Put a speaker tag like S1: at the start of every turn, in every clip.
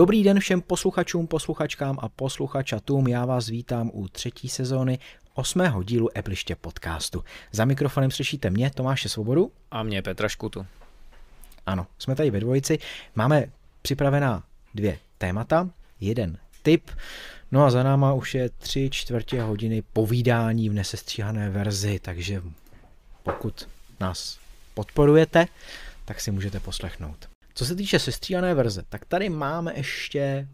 S1: Dobrý den všem posluchačům, posluchačkám a posluchačatům. Já vás vítám u třetí sezóny osmého dílu Epliště podcastu. Za mikrofonem slyšíte mě, Tomáše Svobodu.
S2: A mě, Petra Škutu.
S1: Ano, jsme tady ve dvojici. Máme připravená dvě témata, jeden tip, no a za náma už je tři čtvrtě hodiny povídání v nesestříhané verzi, takže pokud nás podporujete, tak si můžete poslechnout. Co se týče sestříhané verze, tak tady máme ještě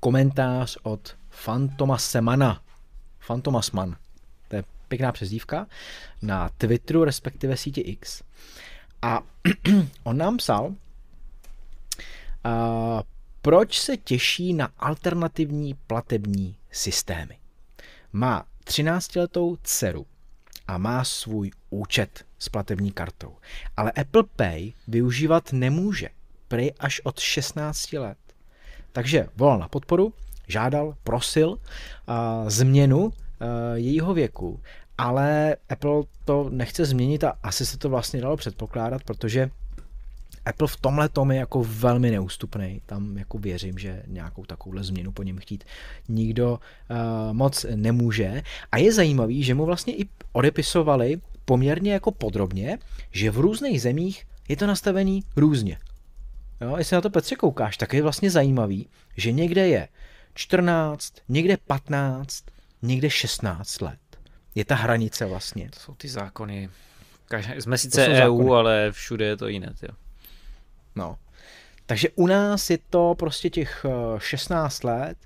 S1: komentář od Fantoma Semana. Fantomas Man. To je pěkná přezdívka na Twitteru, respektive síti X. A on nám psal, uh, proč se těší na alternativní platební systémy. Má 13-letou dceru a má svůj účet s platební kartou, ale Apple Pay využívat nemůže, prej až od 16 let. Takže volal na podporu, žádal, prosil uh, změnu uh, jejího věku, ale Apple to nechce změnit a asi se to vlastně dalo předpokládat, protože Apple v tomhle tom je jako velmi neústupný. Tam jako věřím, že nějakou takovouhle změnu po něm chtít nikdo uh, moc nemůže. A je zajímavý, že mu vlastně i odepisovali poměrně jako podrobně, že v různých zemích je to nastavený různě jo, jestli na to Petře koukáš, tak je vlastně zajímavý, že někde je 14, někde 15, někde 16 let. Je ta hranice vlastně. To jsou
S2: ty zákony. jsme sice EU, zákony. E ale všude je to jiné. Tě. No.
S1: Takže u nás je to prostě těch 16 eh, let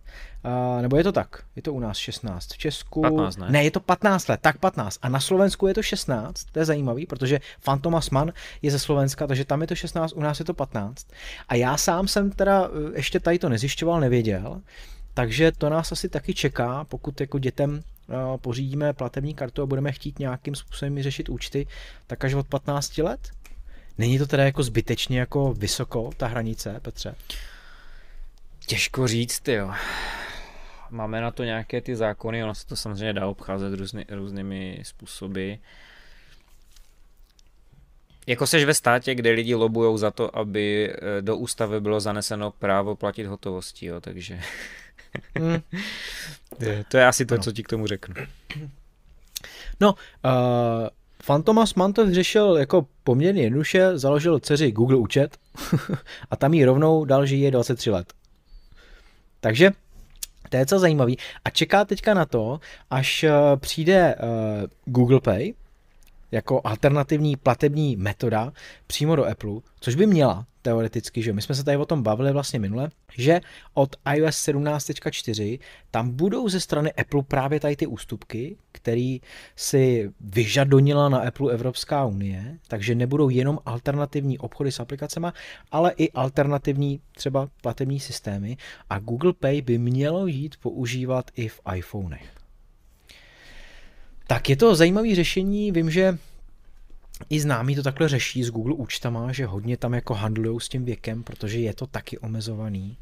S1: Uh, nebo je to tak, je to u nás 16, v Česku... 15, ne? ne? je to 15 let, tak 15. A na Slovensku je to 16, to je zajímavý, protože Fantomas Man je ze Slovenska, takže tam je to 16, u nás je to 15. A já sám jsem teda e, ještě tady to nezjišťoval, nevěděl, takže to nás asi taky čeká, pokud jako dětem e, pořídíme platební kartu a budeme chtít nějakým způsobem řešit účty, tak až od 15 let? Není to teda jako zbytečně jako vysoko ta hranice, Petře?
S2: Těžko říct, jo máme na to nějaké ty zákony, ono se to samozřejmě dá obcházet různy, různými způsoby. Jako seš ve státě, kde lidi lobujou za to, aby eh, do ústavy bylo zaneseno právo platit hotovostí, jo, takže... Mm. to je asi to, ano. co ti k tomu řeknu.
S1: No, uh, eh, Fantomas Mantel řešil jako poměrně jednoduše, založil dceři Google účet a tam jí rovnou dal, že je 23 let. Takže to je co zajímavý. A čeká teďka na to, až eh, přijde eh, Google Pay jako alternativní platební metoda přímo do Apple, což by měla, teoreticky, že my jsme se tady o tom bavili vlastně minule, že od iOS 17.4 tam budou ze strany Apple právě tady ty ústupky, který si vyžadonila na Apple Evropská unie, takže nebudou jenom alternativní obchody s aplikacemi, ale i alternativní třeba platební systémy a Google Pay by mělo jít používat i v iPhonech. Tak je to zajímavé řešení, vím, že i známí to takhle řeší s Google účtama, že hodně tam jako handlují s tím věkem, protože je to taky omezovaný.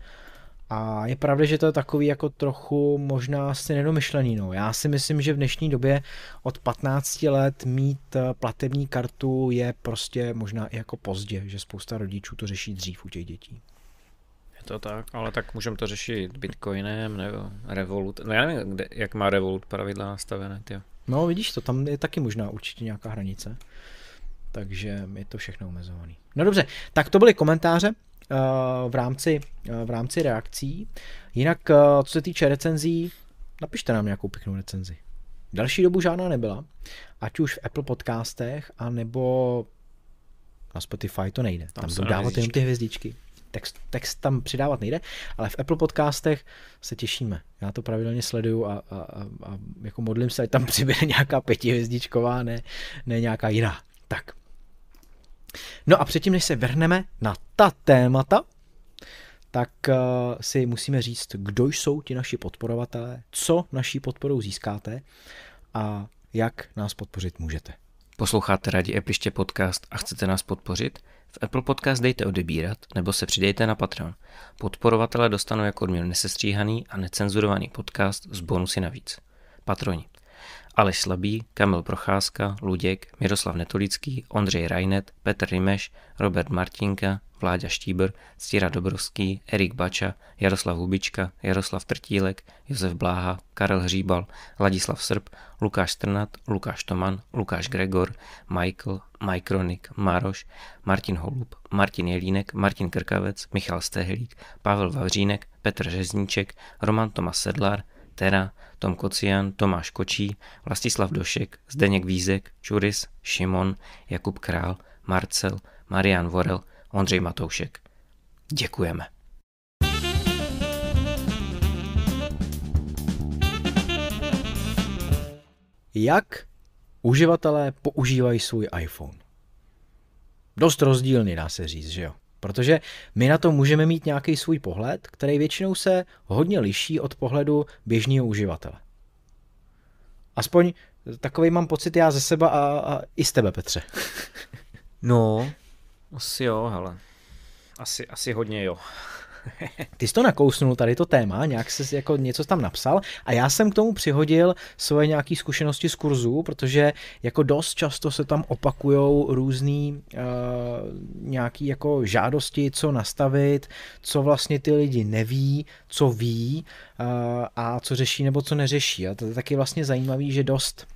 S1: A je pravda, že to je takový jako trochu možná asi nedomyšlený. No. Já si myslím, že v dnešní době od 15 let mít eh, platební kartu je prostě možná i jako pozdě, že spousta rodičů to řeší dřív u těch dětí.
S2: Je to tak, ale tak můžeme to řešit bitcoinem nebo Revolut. No já nevím, kde, jak má Revolut pravidla nastavené. Tě.
S1: No vidíš to, tam je taky možná určitě nějaká hranice takže je to všechno omezované. No dobře, tak to byly komentáře eh, v rámci, eh, v rámci reakcí. Jinak, eh, co se týče recenzí, napište nám nějakou pěknou recenzi. Další dobu žádná nebyla, ať už v Apple podcastech, anebo na Spotify to nejde. Tam, tam dávat jenom ty hvězdičky. Text, text tam přidávat nejde, ale v Apple podcastech se těšíme. Já to pravidelně sleduju a, a, a, a jako modlím se, ať tam přibude nějaká pětihvězdičková, ne, ne nějaká jiná. Tak, No a předtím, než se vrhneme na ta témata, tak eh, si musíme říct, kdo jsou ti naši podporovatelé, co naší podporou získáte a jak nás podpořit můžete.
S2: Posloucháte rádi Epliště podcast a chcete nás podpořit? V Apple Podcast dejte odebírat nebo se přidejte na Patreon. Podporovatelé dostanou jako odměnu nesestříhaný a necenzurovaný podcast s bonusy navíc. Patroni. Aleš Slabý, Kamil Procházka, Luděk, Miroslav Netolický, Ondřej Rajnet, Petr Rimeš, Robert Martinka, Vláďa Štíbr, Stíra Dobrovský, Erik Bača, Jaroslav Hubička, Jaroslav Trtílek, Josef Bláha, Karel Hříbal, Ladislav Srb, Lukáš Strnat, Lukáš Toman, Lukáš Gregor, Michael, Mikronik, Mároš, Martin Holub, Martin Jelínek, Martin Krkavec, Michal Stehlík, Pavel Vavřínek, Petr Řezníček, Roman Tomas Sedlar, Tera, tom Kocian, Tomáš Kočí, Vlastislav Došek, Zdeněk Vízek, Čuris, Šimon, Jakub Král, Marcel, Marian Vorel, Ondřej Matoušek. Děkujeme.
S1: Jak uživatelé používají svůj iPhone? Dost rozdílný, dá se říct, že jo? Protože my na to můžeme mít nějaký svůj pohled, který většinou se hodně liší od pohledu běžného uživatele. Aspoň eh, takový mám pocit já ze seba a, a i z tebe, Petře.
S2: no, asi jo, hele. Asi, asi hodně jo. Ty jsi to
S1: nakousnul, tady to téma, nějak jsi jako něco tam napsal a já jsem k tomu přihodil svoje nějaké zkušenosti z kurzu, protože jako dost často se tam opakujou různé uh, eh, nějaké jako žádosti, co nastavit, co vlastně ty lidi neví, co ví uh, a co řeší nebo co neřeší. A to je taky vlastně zajímavý, že dost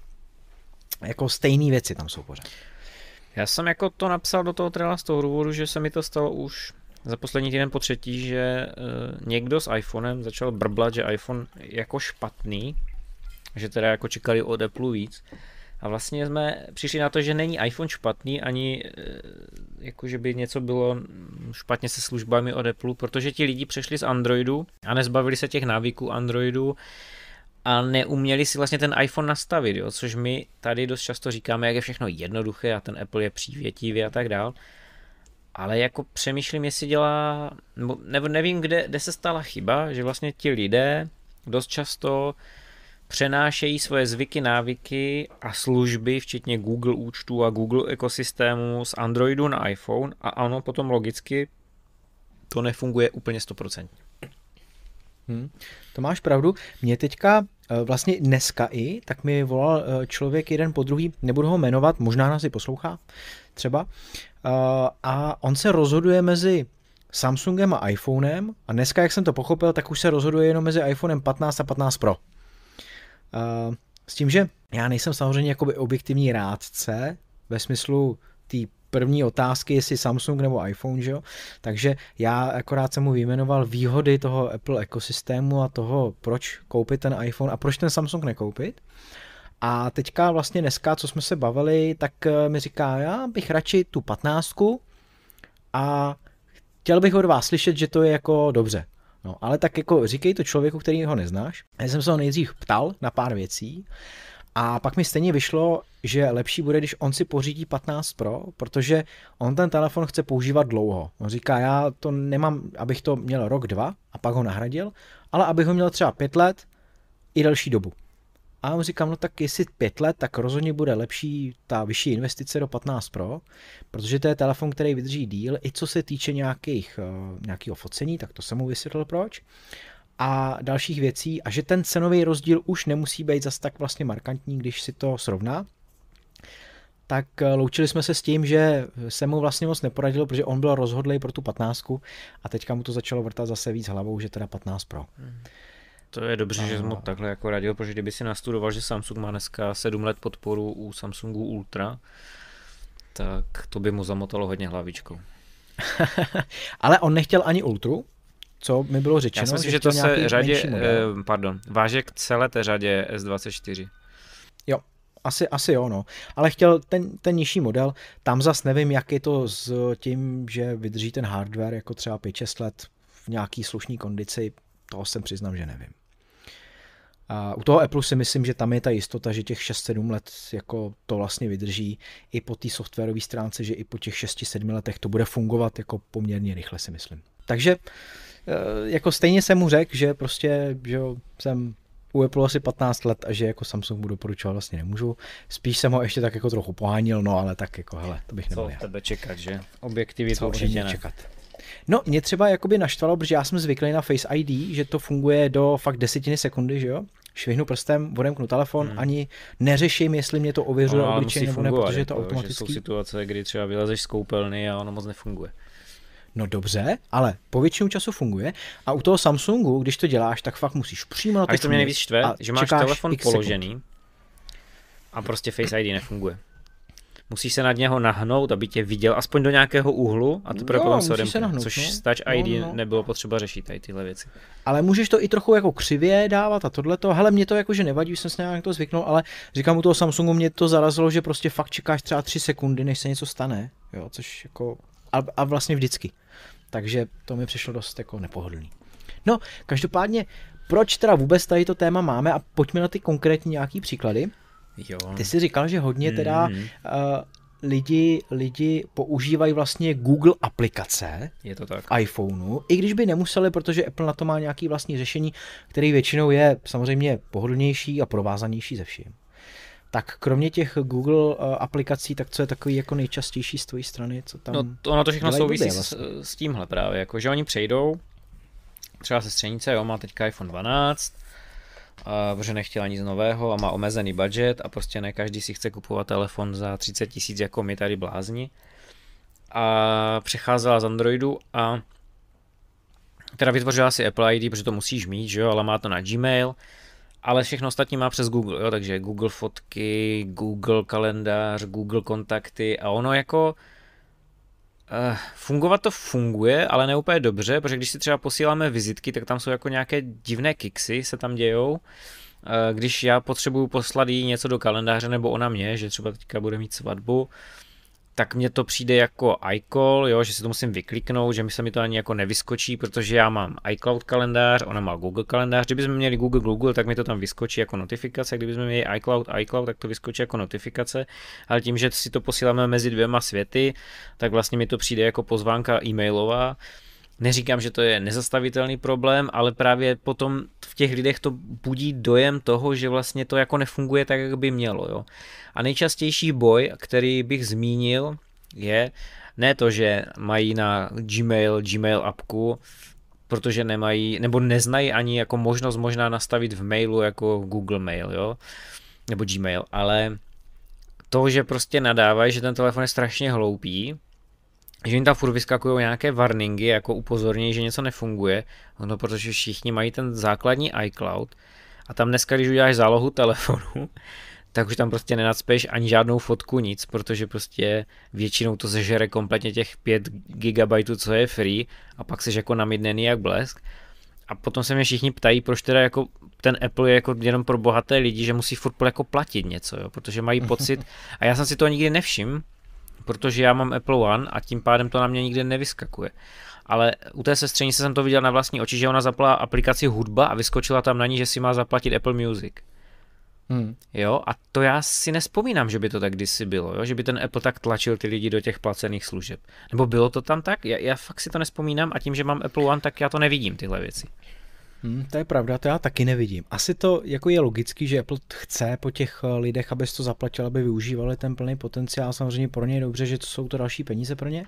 S1: jako stejné věci tam jsou pořád.
S2: Já jsem jako to napsal do toho trela z toho důvodu, že se mi to stalo už za poslední týden po třetí, že eh, někdo s iPhonem začal brblat, že iPhone jako špatný, že teda jako čekali od Apple víc. A vlastně jsme přišli na to, že není iPhone špatný, ani eh, jako, že by něco bylo špatně se službami od Apple, protože ti lidi přešli z Androidu a nezbavili se těch návyků Androidu a neuměli si vlastně ten iPhone nastavit, jo? což my tady dost často říkáme, jak je všechno jednoduché a ten Apple je přívětivý a tak dál ale jako přemýšlím, jestli dělá, nebo nevím, kde, kde se stala chyba, že vlastně ti lidé dost často přenášejí svoje zvyky, návyky a služby, včetně Google účtů a Google ekosystému z Androidu na iPhone a ano, potom logicky to nefunguje úplně stoprocentně.
S1: Hmm, to máš pravdu. Mě teďka Eh, vlastně dneska i, tak mi volal eh, člověk jeden po druhý, nebudu ho jmenovat, možná nás i poslouchá třeba, eh, a on se rozhoduje mezi Samsungem a iPhonem a dneska, jak jsem to pochopil, tak už se rozhoduje jenom mezi iPhonem 15 a 15 Pro. S tím, že já nejsem samozřejmě jakoby objektivní rádce ve smyslu té první otázky, jestli Samsung nebo iPhone, že jo? Takže já akorát jsem mu vyjmenoval výhody toho Apple ekosystému a toho, proč koupit ten iPhone a proč ten Samsung nekoupit. A teďka vlastně dneska, co jsme se bavili, tak eh, mi říká, já bych radši tu patnáctku a chtěl bych od vás slyšet, že to je jako dobře. No, ale tak jako říkej to člověku, který ho neznáš. Já jsem se ho nejdřív ptal na pár věcí a pak mi stejně vyšlo, že lepší bude, když on si pořídí 15 Pro, protože on ten telefon chce používat dlouho. On říká, já to nemám, abych to měl rok, dva a pak ho nahradil, ale abych ho měl třeba pět let i delší dobu. A já mu říkám, no tak jestli pět let, tak rozhodně bude lepší ta vyšší investice do 15 Pro, protože to je telefon, který vydrží díl, i co se týče nějakých, eh, nějakého focení, tak to jsem mu vysvětlil proč a dalších věcí a že ten cenový rozdíl už nemusí být zas tak vlastně markantní, když si to srovná, tak eh, loučili jsme se s tím, že se mu vlastně moc neporadilo, protože on byl rozhodlý pro tu 15 a teďka mu to začalo vrtat zase víc hlavou, že teda 15 pro.
S2: To je dobře, a... že jsem mu takhle jako radil, protože kdyby si nastudoval, že Samsung má dneska 7 let podporu u Samsungu Ultra, tak to by mu zamotalo hodně hlavičkou.
S1: Ale on nechtěl ani Ultra co mi bylo řečeno. Já si myslím, že, to se řadě, eh,
S2: pardon, váže k celé té řadě S24.
S1: Jo, asi, asi jo, no. Ale chtěl ten, ten nižší model, tam zas nevím, jak je to s tím, že vydrží ten hardware jako třeba 5-6 let v nějaký slušní kondici, toho jsem přiznám, že nevím. A u toho Apple si myslím, že tam je ta jistota, že těch 6-7 let jako to vlastně vydrží i po té softwarové stránce, že i po těch 6-7 letech to bude fungovat jako poměrně rychle si myslím. Takže Eh, jako stejně jsem mu řekl, že prostě, že jsem u Apple asi 15 let a že jako Samsung mu doporučovat vlastně nemůžu. Spíš jsem ho ještě tak jako trochu pohánil, no ale tak jako hele, to bych neměl. Co
S2: tebe čekat, že? Objektivit To určitě ne. čekat.
S1: No, mě třeba jakoby naštvalo, protože já jsem zvyklý na Face ID, že to funguje do fakt desetiny sekundy, že jo? Švihnu prstem, odemknu telefon, hmm. ani neřeším, jestli mě to ověřuje no, obličej nebo ne, protože je to automaticky. Jako, jsou
S2: situace, kdy třeba vylezeš z koupelny a ono moc nefunguje. No dobře,
S1: ale po většinu času funguje a u toho Samsungu, když to děláš, tak fakt musíš přímo na to. A to mě nejvíc štve, že máš telefon položený
S2: a prostě Face ID nefunguje musíš se nad něho nahnout, aby tě viděl aspoň do nějakého úhlu a to pro potom se odemkne, nahnout, což no. stač ID no, no. nebylo potřeba řešit tady tyhle věci.
S1: Ale můžeš to i trochu jako křivě dávat a to. hele mě to jakože nevadí, už jsem se nějak to zvyknul, ale říkám u toho Samsungu mě to zarazilo, že prostě fakt čekáš třeba tři sekundy, než se něco stane, jo, což jako a, a vlastně vždycky. Takže to mi přišlo dost jako nepohodlný. No, každopádně, proč teda vůbec tady to téma máme a pojďme na ty konkrétní nějaký příklady. Jo. Ty jsi říkal, že hodně teda mm. uh, lidi, lidi používají vlastně Google aplikace je to tak. iPhoneu, i když by nemuseli, protože Apple na to má nějaký vlastní řešení, který většinou je samozřejmě pohodlnější a provázanější ze vším. Tak kromě těch Google eh, aplikací, tak co je takový jako nejčastější z tvojí strany? Co
S2: tam no, to, ono to všechno souvisí blbě, vlastně. s, s tímhle právě, jako, že oni přejdou, třeba se střenice, jo, má teďka iPhone 12, a, protože nechtěla nic nového a má omezený budget a prostě ne každý si chce kupovat telefon za 30 tisíc jako my tady blázni. A přecházela z Androidu a teda vytvořila si Apple ID, protože to musíš mít, že jo, ale má to na Gmail, ale všechno ostatní má přes Google, jo, takže Google fotky, Google kalendář, Google kontakty a ono jako uh, fungovat to funguje, ale ne úplně dobře, protože když si třeba posíláme vizitky, tak tam jsou jako nějaké divné kiksy se tam dějou, uh, když já potřebuju poslat jí něco do kalendáře nebo ona mě, že třeba teďka bude mít svatbu, tak mně to přijde jako iCall, jo, že si to musím vykliknout, že mi se mi to ani jako nevyskočí, protože já mám iCloud kalendář, ona má Google kalendář. Kdybychom měli Google Google, tak mi to tam vyskočí jako notifikace, kdybychom měli iCloud iCloud, tak to vyskočí jako notifikace, ale tím, že si to posíláme mezi dvěma světy, tak vlastně mi to přijde jako pozvánka e-mailová. Uh, Neříkám, že to je nezastavitelný problém, ale právě potom v těch lidech to budí dojem toho, že vlastně to jako nefunguje tak, jak by mělo. Jo? A nejčastější boj, který bych zmínil, je ne to, že mají na Gmail, Gmail appku, protože nemají, nebo neznají ani jako možnost možná nastavit v mailu jako Google Mail, jo, nebo Gmail, ale to, že prostě nadávají, že ten telefon je strašně hloupý, že jim tam furt vyskakují nějaké warningy, jako upozornění, že něco nefunguje, no protože všichni mají ten základní iCloud a tam dneska, když uděláš zálohu telefonu, tak už tam prostě nenacpeš ani žádnou fotku, nic, protože prostě většinou to zežere kompletně těch 5 GB, co je free a pak seš jako namidnený jak blesk. A potom se mě všichni ptají, proč teda jako ten Apple je jako jenom pro bohaté lidi, že musí furt jako platit něco, jo? protože mají pocit, a já jsem si to nikdy nevšiml, protože já mám Apple One a tím pádem to na mě nikde nevyskakuje. Ale u té sestřenice jsem to viděl na vlastní oči, že ona zapla aplikaci hudba a vyskočila tam na ní, že si má zaplatit Apple Music. Hmm. Jo, a to já si nespomínám, že by to tak kdysi bylo, jo? že by ten Apple tak tlačil ty lidi do těch placených služeb. Nebo bylo to tam tak? Já, já fakt si to nespomínám a tím, že mám Apple One, tak já to nevidím tyhle věci.
S1: Hmm, to je pravda, to já taky nevidím. Asi to jako je logický, že Apple chce po těch eh, lidech, aby to zaplatil, aby využívali ten plný potenciál. Samozřejmě pro ně je dobře, že to jsou to další peníze pro ně.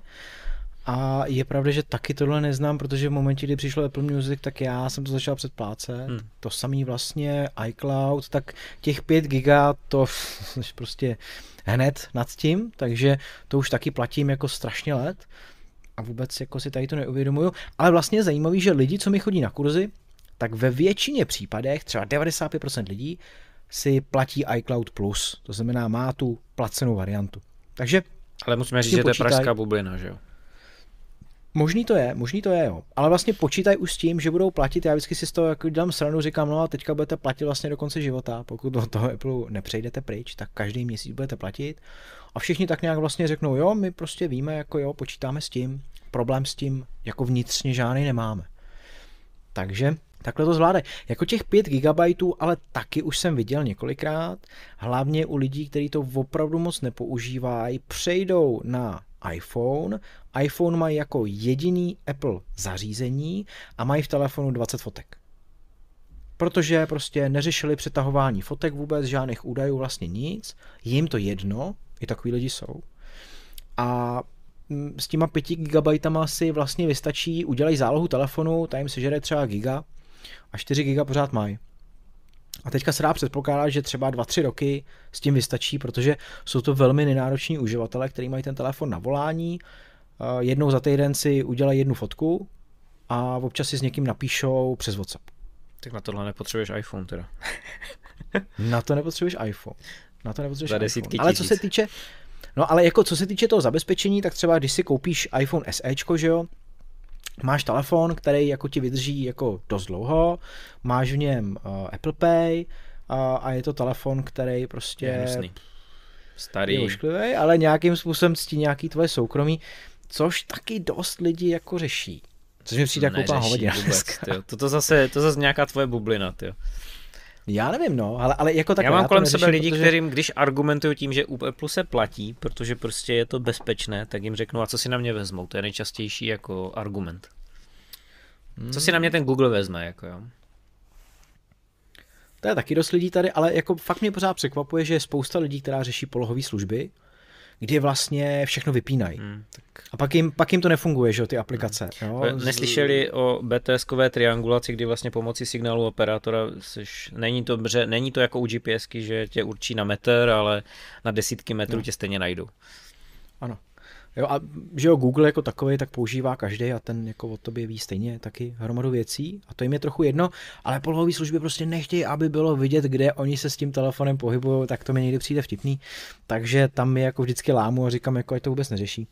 S1: A je pravda, že taky tohle neznám, protože v momentě, kdy přišlo Apple Music, tak já jsem to začal předplácet. Hmm. To samý vlastně iCloud, tak těch 5 giga to prostě hned nad tím, takže to už taky platím jako strašně let a vůbec jako si tady to neuvědomuju. Ale vlastně je zajímavý, že lidi, co mi chodí na kurzy, tak ve většině případech, třeba 95% lidí, si platí iCloud Plus. To znamená, má tu placenou variantu. Takže
S2: ale musíme říct, vlastně že to je pražská bublina, že jo?
S1: Možný to je, možný to je, jo. Ale vlastně počítaj už s tím, že budou platit. Já vždycky si z toho jako dám sranu, říkám, no a teďka budete platit vlastně do konce života. Pokud do toho Apple nepřejdete pryč, tak každý měsíc budete platit. A všichni tak nějak vlastně řeknou, jo, my prostě víme, jako jo, počítáme s tím, problém s tím jako vnitřně žádný nemáme. Takže Takhle to zvládají. Jako těch 5 GB, ale taky už jsem viděl několikrát, hlavně u lidí, kteří to opravdu moc nepoužívají, přejdou na iPhone. iPhone mají jako jediný Apple zařízení a mají v telefonu 20 fotek. Protože prostě neřešili přetahování fotek vůbec, žádných údajů, vlastně nic. Jim to jedno, i takový lidi jsou. A mm, s těma 5 GB si vlastně vystačí, udělají zálohu telefonu, ta jim sežere třeba giga, a 4 GB pořád mají. A teďka se dá předpokládat, že třeba 2-3 roky s tím vystačí, protože jsou to velmi nenároční uživatelé, kteří mají ten telefon na volání, eh, jednou za týden si udělají jednu fotku a občas si s někým napíšou přes WhatsApp.
S2: Tak na tohle nepotřebuješ iPhone teda.
S1: na to nepotřebuješ iPhone. Na to nepotřebuješ iPhone. desítky iPhone. Ale co se týče, no ale jako co se týče toho zabezpečení, tak třeba když si koupíš iPhone SE, že jo, máš telefon, který jako ti vydrží jako dost dlouho, máš v něm uh, Apple Pay a, a je to telefon, který prostě je starý, je ušklivý, ale nějakým způsobem ctí nějaký tvoje soukromí, což taky dost lidí jako řeší. Což mi přijde jako úplná hovadina.
S2: Toto zase, to zase nějaká tvoje bublina, tyjo. Já nevím, no, ale, ale jako tak. Já mám já kolem sebe lidi, protože... kterým, když argumentují tím, že u Apple e se platí, protože prostě je to bezpečné, tak jim řeknu, a co si na mě vezmou, to je nejčastější jako argument. Hmm. Co si na mě ten Google vezme, jako jo.
S1: To je taky dost lidí tady, ale jako fakt mě pořád překvapuje, že je spousta lidí, která řeší polohové služby, kdy vlastně všechno vypínají. Hmm, tak... A pak jim, pak jim to nefunguje, že ty aplikace. Hmm. Jo? Neslyšeli
S2: o BTS-kové triangulaci, kdy vlastně pomocí signálu operátora seš, není, to, bře, není to jako u GPSky, že tě určí na metr, ale na desítky metrů hmm. tě stejně najdou.
S1: Ano. Jo, a že jo, Google jako takový tak používá každý a ten jako o tobě ví stejně taky hromadu věcí a to jim je trochu jedno, ale polohové služby prostě nechtějí, aby bylo vidět, kde oni se s tím telefonem pohybují, tak to mi někdy přijde vtipný, takže tam je jako vždycky lámu a říkám, jako ať to vůbec neřeší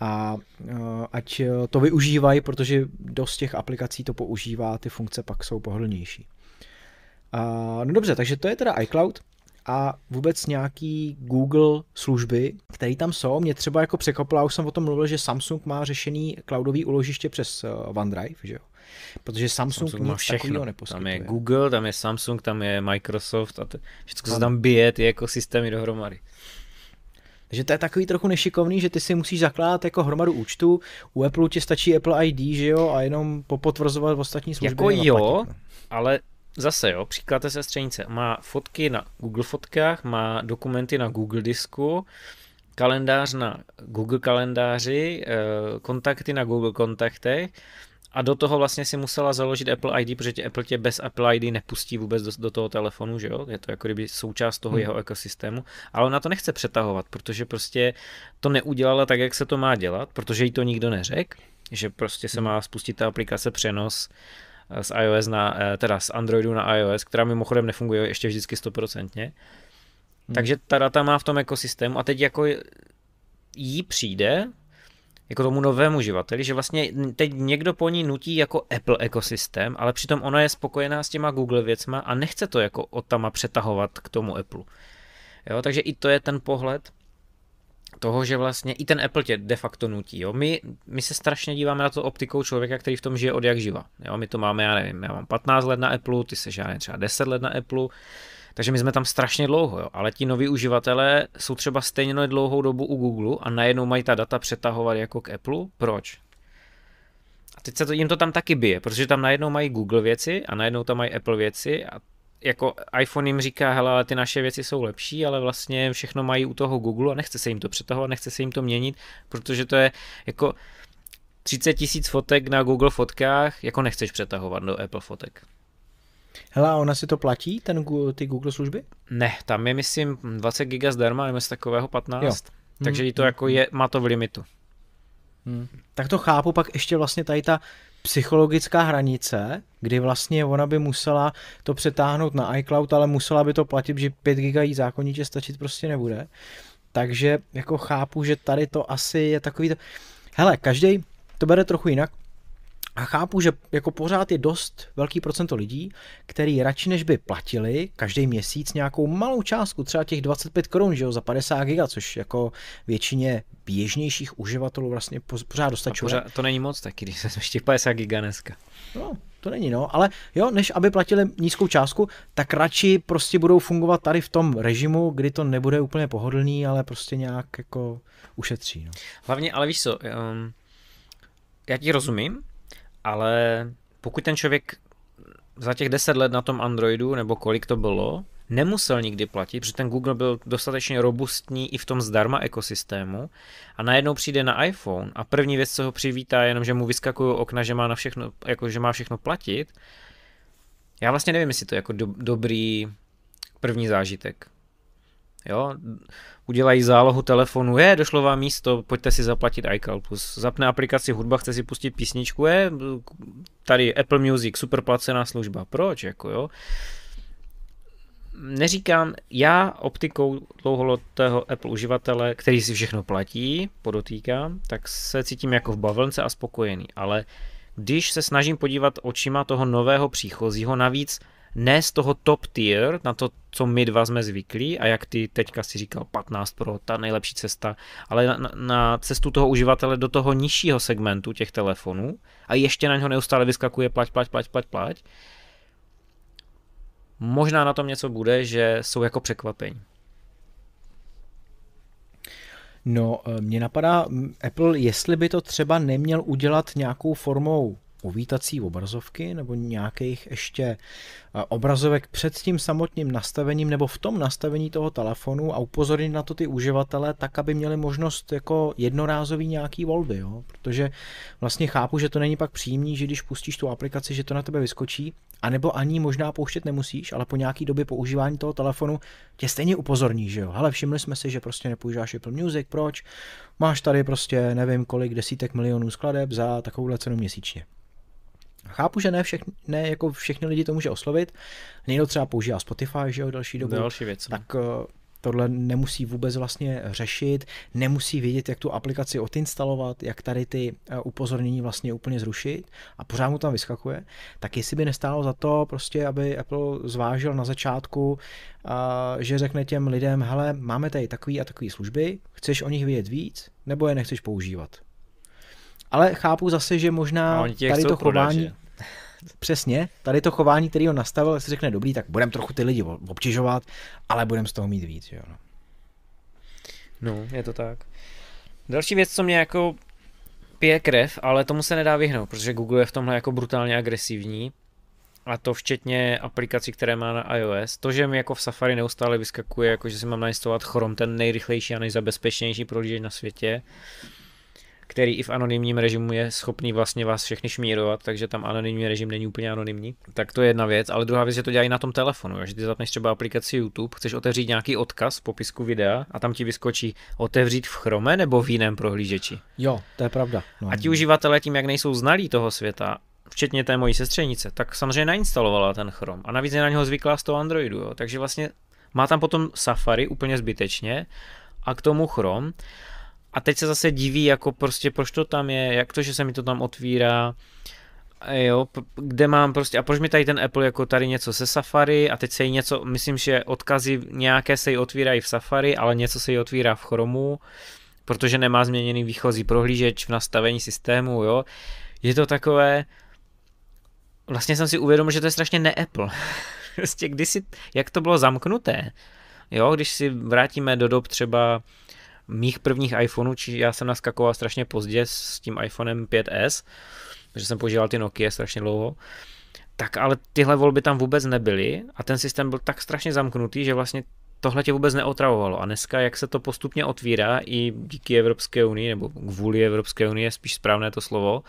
S1: a eh, ať eh, to využívají, protože dost těch aplikací to používá, ty funkce pak jsou pohodlnější. A, no dobře, takže to je teda iCloud a vůbec nějaký Google služby, které tam jsou. Mě třeba jako překvapilo, už jsem o tom mluvil, že Samsung má řešený cloudový úložiště přes eh, OneDrive, že jo? Protože Samsung,
S2: Samsung má všechno. Tam je Google, tam je Samsung, tam je Microsoft a t- všechno se tam bije, ty systémy dohromady.
S1: Takže to je takový trochu nešikovný, že ty si musíš zakládat jako hromadu účtu. U Apple ti stačí Apple ID, že jo, a jenom popotvrzovat ostatní služby. Jako jo, no.
S2: ale zase jo, příklad té sestřenice, má fotky na Google fotkách, má dokumenty na Google disku, kalendář na Google kalendáři, eh, kontakty na Google kontaktech a do toho vlastně si musela založit Apple ID, protože tě Apple tě bez Apple ID nepustí vůbec do, do toho telefonu, že jo? Je to jako kdyby součást toho hmm. jeho ekosystému, ale ona to nechce přetahovat, protože prostě to neudělala tak, jak se to má dělat, protože jí to nikdo neřekl, že prostě se hmm. má spustit ta aplikace přenos uh, z eh, iOS na, eh, teda z Androidu na iOS, která mimochodem nefunguje ještě vždycky stoprocentně. Hmm. Takže ta data má v tom ekosystému a teď jako jí přijde, jako tomu novému uživateli, že vlastně teď někdo po ní nutí jako Apple ekosystém, ale přitom ona je spokojená s těma Google věcma a nechce to jako od tama přetahovat k tomu Apple. Jo, takže i to je ten pohled, toho, že vlastně i ten Apple tě de facto nutí. Jo? My, my se strašně díváme na to optikou člověka, který v tom žije od jak živa. Jo? My to máme, já nevím, já mám 15 let na Apple, ty se já třeba 10 let na Apple, takže my jsme tam strašně dlouho, jo? ale ti noví uživatelé jsou třeba stejně dlouhou dobu u Google a najednou mají ta data přetahovat jako k Apple. Proč? A teď se to, jim to tam taky bije, protože tam najednou mají Google věci a najednou tam mají Apple věci a jako iPhone jim říká, hele, ale ty naše věci jsou lepší, ale vlastně všechno mají u toho Google a nechce se jim to přetahovat, nechce se jim to měnit, protože to je jako 30 tisíc fotek na Google fotkách, jako nechceš přetahovat do Apple fotek.
S1: Hele, a ona si to platí, ten, ty Google služby?
S2: Ne, tam je myslím 20 giga zdarma, nebo z takového 15, jo. takže hmm. to mm, jako mm. je, má to v limitu. Hmm.
S1: Tak to chápu, pak ještě vlastně tady ta psychologická hranice, kdy vlastně ona by musela to přetáhnout na iCloud, ale musela by to platit, že 5 GB jí zákonitě stačit prostě nebude. Takže jako chápu, že tady to asi je takový... To... Hele, každý to bere trochu jinak. A chápu, že jako pořád je dost velký procento lidí, který radši než by platili každý měsíc nějakou malou částku, třeba těch 25 korun, že za 50 giga, což jako většině běžnějších uživatelů
S2: vlastně pořád
S1: dostačuje. Pořád,
S2: to není moc taky, když se ještě 50 giga dneska. No, to není, no,
S1: ale jo, než aby platili nízkou částku, tak radši prostě budou fungovat tady v tom režimu, kdy to nebude úplně pohodlný, ale prostě nějak jako ušetří. No.
S2: Hlavně, ale víš co, um, já ti rozumím, ale pokud ten člověk za těch 10 let na tom Androidu, nebo kolik to bylo, nemusel nikdy platit, protože ten Google byl dostatečně robustní i v tom zdarma ekosystému a najednou přijde na iPhone a první věc, co ho přivítá, jenom, že mu vyskakují okna, že má, na všechno, jako, že má všechno platit. Já vlastně nevím, jestli to je jako do, dobrý první zážitek. Jo, udělají zálohu telefonu, je, došlo vám místo, pojďte si zaplatit iCal+. Plus. Zapne aplikaci hudba, chce si pustit písničku, je, tady Apple Music, super placená služba. Proč, jako jo? Neříkám, já optikou dlouholetého Apple uživatele, který si všechno platí, podotýkám, tak se cítím jako v bavlnce a spokojený, ale když se snažím podívat očima toho nového příchozího, navíc ne z toho top tier, na to, co my dva jsme zvyklí a jak ty teďka si říkal 15 pro ta nejlepší cesta, ale na, na cestu toho uživatele do toho nižšího segmentu těch telefonů a ještě na něho neustále vyskakuje plať, plať, plať, plať, plať. Možná na tom něco bude, že jsou jako překvapení.
S1: No, e, mě napadá Apple, jestli by to třeba neměl udělat nějakou formou uvítací obrazovky nebo nějakých ještě eh, obrazovek před tím samotným nastavením nebo v tom nastavení toho telefonu a upozornit na to ty uživatele tak, aby měli možnost jako jednorázový nějaký volby, jo? protože vlastně chápu, že to není pak příjemný, že když pustíš tu aplikaci, že to na tebe vyskočí, a nebo ani možná pouštět nemusíš, ale po nějaký době používání toho telefonu tě stejně upozorní, že jo, hele, všimli jsme si, že prostě nepoužíváš Apple Music, proč? Máš tady prostě nevím kolik desítek milionů skladeb za takovouhle cenu měsíčně. Chápu, že ne, všech, ne jako všechny lidi to může oslovit. Někdo třeba používá Spotify, že jo, další dobu. Další věc. No. Tak eh, tohle nemusí vůbec vlastně řešit, nemusí vědět, jak tu aplikaci odinstalovat, jak tady ty eh, upozornění vlastně úplně zrušit a pořád mu tam vyskakuje, tak jestli by nestálo za to prostě, aby Apple zvážil na začátku, eh, že řekne těm lidem, hele, máme tady takový a takový služby, chceš o nich vědět víc, nebo je nechceš používat? Ale chápu zase, že možná tady to chování... Prodat, Přesně, tady to chování, který ho nastavil, si řekne, dobrý, tak budeme trochu ty lidi obtěžovat, ale budeme z toho mít
S2: víc, jo. No. no, je to tak. Další věc, co mě jako pije krev, ale tomu se nedá vyhnout, protože Google je v tomhle jako brutálně agresivní. A to včetně aplikací, které má na iOS. To, že mi jako v Safari neustále vyskakuje, jako že si mám nainstalovat Chrome, ten nejrychlejší a nejzabezpečnější prohlížeč na světě který i v anonymním režimu je schopný vlastně vás všechny šmírovat, takže tam anonymní režim není úplně anonymní. Tak to je jedna věc, ale druhá věc, že to dělají na tom telefonu, že ty zapneš třeba aplikaci YouTube, chceš otevřít nějaký odkaz v popisku videa a tam ti vyskočí otevřít v Chrome nebo v jiném prohlížeči. Jo,
S1: to je pravda. No. A ti
S2: uživatelé tím, jak nejsou znalí toho světa, včetně té mojí sestřenice, tak samozřejmě nainstalovala ten Chrome a navíc je na něho zvyklá z toho Androidu, jo. takže vlastně má tam potom Safari úplně zbytečně a k tomu Chrome a teď se zase diví, jako prostě proč to tam je, jak to, že se mi to tam otvírá, jo, kde mám prostě, a proč mi tady ten Apple jako tady něco se Safari a teď se jí něco, myslím, že odkazy nějaké se jí otvírají v Safari, ale něco se jí otvírá v Chromu, protože nemá změněný výchozí prohlížeč v nastavení systému, jo. Je to takové, vlastně jsem si uvědomil, že to je strašně ne-Apple. prostě kdysi, jak to bylo zamknuté, jo, když si vrátíme do dob třeba mých prvních iPhoneů, či já jsem naskakoval strašně pozdě s tím iPhonem 5S, protože jsem používal ty Nokia strašně dlouho, tak ale tyhle volby tam vůbec nebyly a ten systém byl tak strašně zamknutý, že vlastně tohle tě vůbec neotravovalo. A dneska, jak se to postupně otvírá i díky Evropské unii, nebo kvůli Evropské unii je spíš správné to slovo,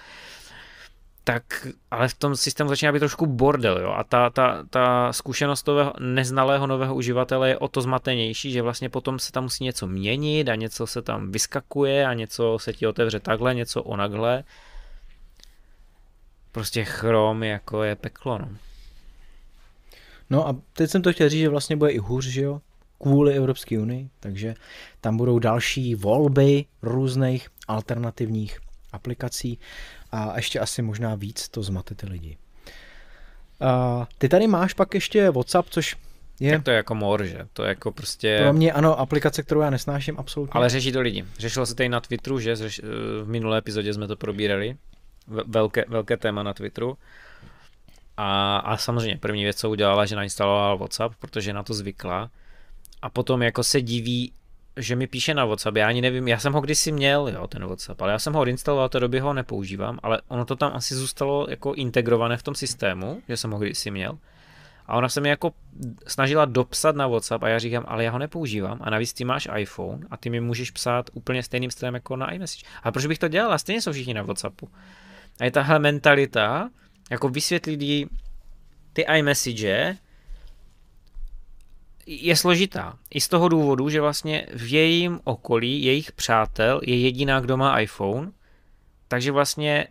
S2: tak ale v tom systému začíná být trošku bordel, jo, a ta, ta, ta zkušenost toho neznalého nového uživatele je o to zmatenější, že vlastně potom se tam musí něco měnit a něco se tam vyskakuje a něco se ti otevře takhle, něco onakhle. Prostě chrom jako je peklo, no.
S1: No a teď jsem to chtěl říct, že vlastně bude i hůř, že jo, kvůli Evropské unii, takže tam budou další volby různých alternativních aplikací a ještě asi možná víc to zmate ty lidi. A ty tady máš pak ještě WhatsApp, což
S2: je... Tak to je jako mor, že? To je jako prostě... Pro mě
S1: ano, aplikace, kterou já nesnáším absolutně. Ale řeší
S2: to lidi. Řešilo se tady na Twitteru, že? Eh, v minulé epizodě jsme to probírali. Velké, velké téma na Twitteru. A, a samozřejmě první věc, co udělala, že nainstalovala WhatsApp, protože na to zvykla. A potom jako se diví, že mi píše na WhatsApp, já ani nevím, já jsem ho kdysi měl, jo, ten WhatsApp, ale já jsem ho odinstaloval, té době ho nepoužívám, ale ono to tam asi zůstalo jako integrované v tom systému, že jsem ho kdysi měl. A ona se mi jako snažila dopsat na WhatsApp a já říkám, ale já ho nepoužívám a navíc ty máš iPhone a ty mi můžeš psát úplně stejným stylem jako na iMessage. A proč bych to dělal, a Stejně jsou všichni na WhatsAppu. A je tahle mentalita, jako vysvětlit jí ty iMessage je složitá. I z toho důvodu, že vlastně v jejím okolí, jejich přátel, je jediná, kdo má iPhone, takže vlastně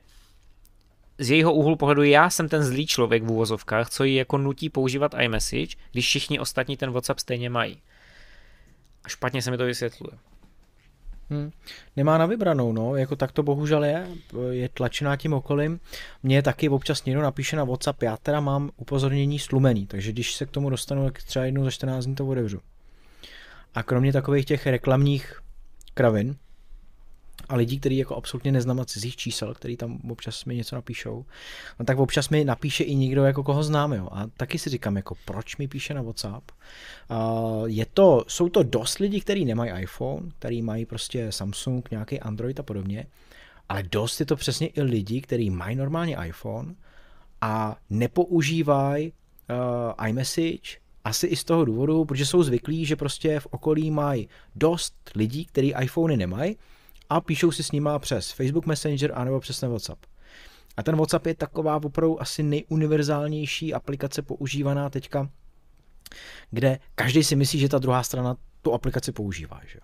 S2: z jejího úhlu pohledu já jsem ten zlý člověk v úvozovkách, co ji jako nutí používat iMessage, když všichni ostatní ten WhatsApp stejně mají. A špatně se mi to vysvětluje.
S1: Hmm. Nemá na vybranou, no, jako tak to bohužel je, je tlačená tím okolím. Mně taky občas někdo napíše na WhatsApp, já teda mám upozornění slumený, takže když se k tomu dostanu, tak třeba jednou za 14 dní to odevřu. A kromě takových těch reklamních kravin, a lidí, kteří jako absolutně neznám cizích čísel, který tam občas mi něco napíšou, no tak občas mi napíše i někdo, jako koho znám, jo. A taky si říkám, jako proč mi píše na WhatsApp. Uh, je to, jsou to dost lidí, kteří nemají iPhone, který mají prostě Samsung, nějaký Android a podobně, ale dost je to přesně i lidi, kteří mají normálně iPhone a nepoužívají uh, iMessage, asi i z toho důvodu, protože jsou zvyklí, že prostě v okolí mají dost lidí, kteří iPhony nemají a píšou si s nima přes Facebook Messenger anebo přes ten WhatsApp. A ten WhatsApp je taková opravdu asi nejuniverzálnější aplikace používaná teďka, kde každý si myslí, že ta druhá strana tu aplikaci používá. Že?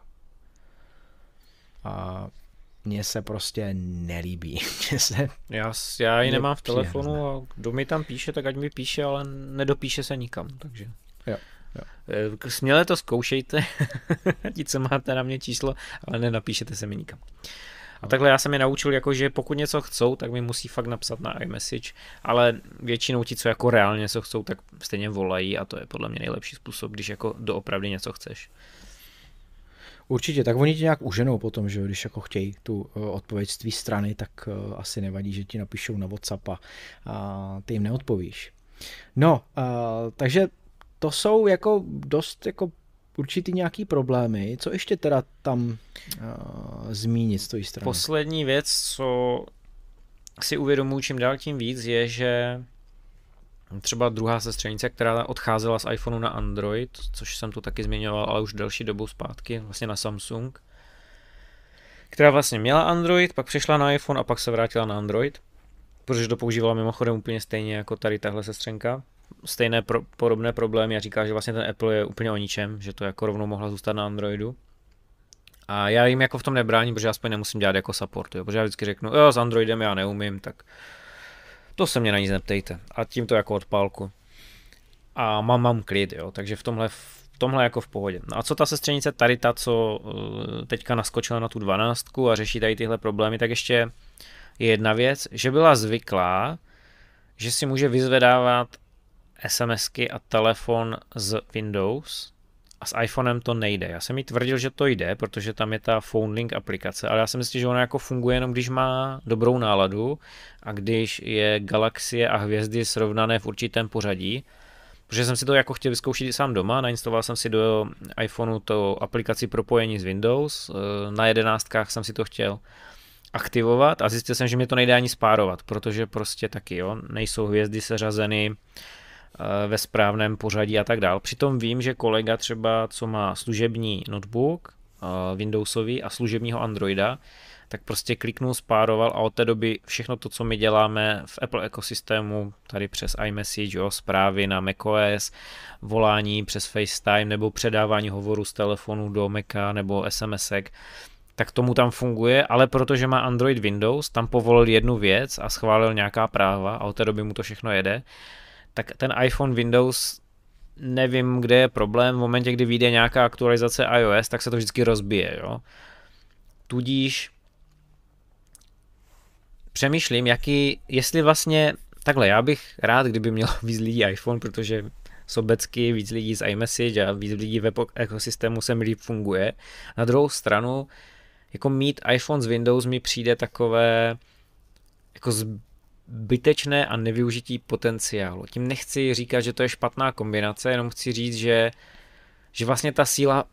S1: A mně se prostě
S2: nelíbí. se já, já ji nemám v telefonu a kdo mi tam píše, tak ať mi píše, ale nedopíše se nikam. Takže. Jo. Jo. Směle to zkoušejte, ti, co máte na mě číslo, ale nenapíšete se mi nikam. A no. takhle já jsem je naučil, jako že pokud něco chcou, tak mi musí fakt napsat na iMessage, ale většinou ti, co jako reálně něco chcou, tak stejně volají a to je podle mě nejlepší způsob, když jako doopravdy něco chceš.
S1: Určitě, tak oni tě nějak uženou potom, že když jako chtějí tu eh, odpověď z tvý strany, tak eh, asi nevadí, že ti napíšou na WhatsApp a, a ty jim neodpovíš. No, uh, takže to jsou jako dost jako určitý nějaký problémy. Co ještě teda tam uh, zmínit z toho strany?
S2: Poslední věc, co si uvědomuji čím dál tím víc, je, že třeba druhá sestřenice, která odcházela z iPhoneu na Android, což jsem tu taky zmiňoval, ale už delší dobu zpátky, vlastně na Samsung, která vlastně měla Android, pak přešla na iPhone a pak se vrátila na Android, protože to používala mimochodem úplně stejně jako tady tahle sestřenka stejné pro, podobné problémy a říká, že vlastně ten Apple je úplně o ničem, že to jako rovnou mohla zůstat na Androidu. A já jim jako v tom nebráním, protože aspoň nemusím dělat jako support, jo, protože já vždycky řeknu, jo, s Androidem já neumím, tak to se mě na nic neptejte. A tím to jako odpálku. A mám, mám klid, jo, takže v tomhle, v tomhle jako v pohodě. No a co ta sestřenice tady, ta, co eh, teďka naskočila na tu dvanáctku a řeší tady tyhle problémy, tak ještě je jedna věc, že byla zvyklá, že si může vyzvedávat SMSky a telefon z Windows a s iPhonem to nejde. Já jsem mi tvrdil, že to jde, protože tam je ta Phone Link aplikace, ale já si myslím, že ona jako funguje jenom, když má dobrou náladu a když je galaxie a hvězdy srovnané v určitém pořadí. Protože jsem si to jako chtěl vyzkoušet sám doma, nainstaloval jsem si do iPhoneu to aplikaci propojení z Windows, eh, na jedenáctkách jsem si to chtěl aktivovat a zjistil jsem, že mi to nejde ani spárovat, protože prostě taky, jo, nejsou hvězdy seřazeny ve správném pořadí a tak dál. Přitom vím, že kolega třeba, co má služební notebook, eh, Windowsový a služebního Androida, tak prostě kliknul, spároval a od té doby všechno to, co my děláme v Apple ekosystému, tady přes iMessage, jo, zprávy na macOS, volání přes FaceTime nebo předávání hovoru z telefonu do Maca nebo SMSek, tak tomu tam funguje, ale protože má Android Windows, tam povolil jednu věc a schválil nějaká práva a od té doby mu to všechno jede tak ten iPhone Windows nevím, kde je problém. V momentě, kdy vyjde nějaká aktualizace iOS, tak se to vždycky rozbije. Jo? Tudíž přemýšlím, jaký, jestli vlastně, takhle, já bych rád, kdyby měl víc lidí iPhone, protože sobecky víc lidí z iMessage a víc lidí v ekosystému se mi líp funguje. Na druhou stranu, jako mít iPhone s Windows mi přijde takové jako bytečné a nevyužití potenciálu. Tím nechci říkat, že to je špatná kombinace, jenom chci říct, že, že vlastně ta síla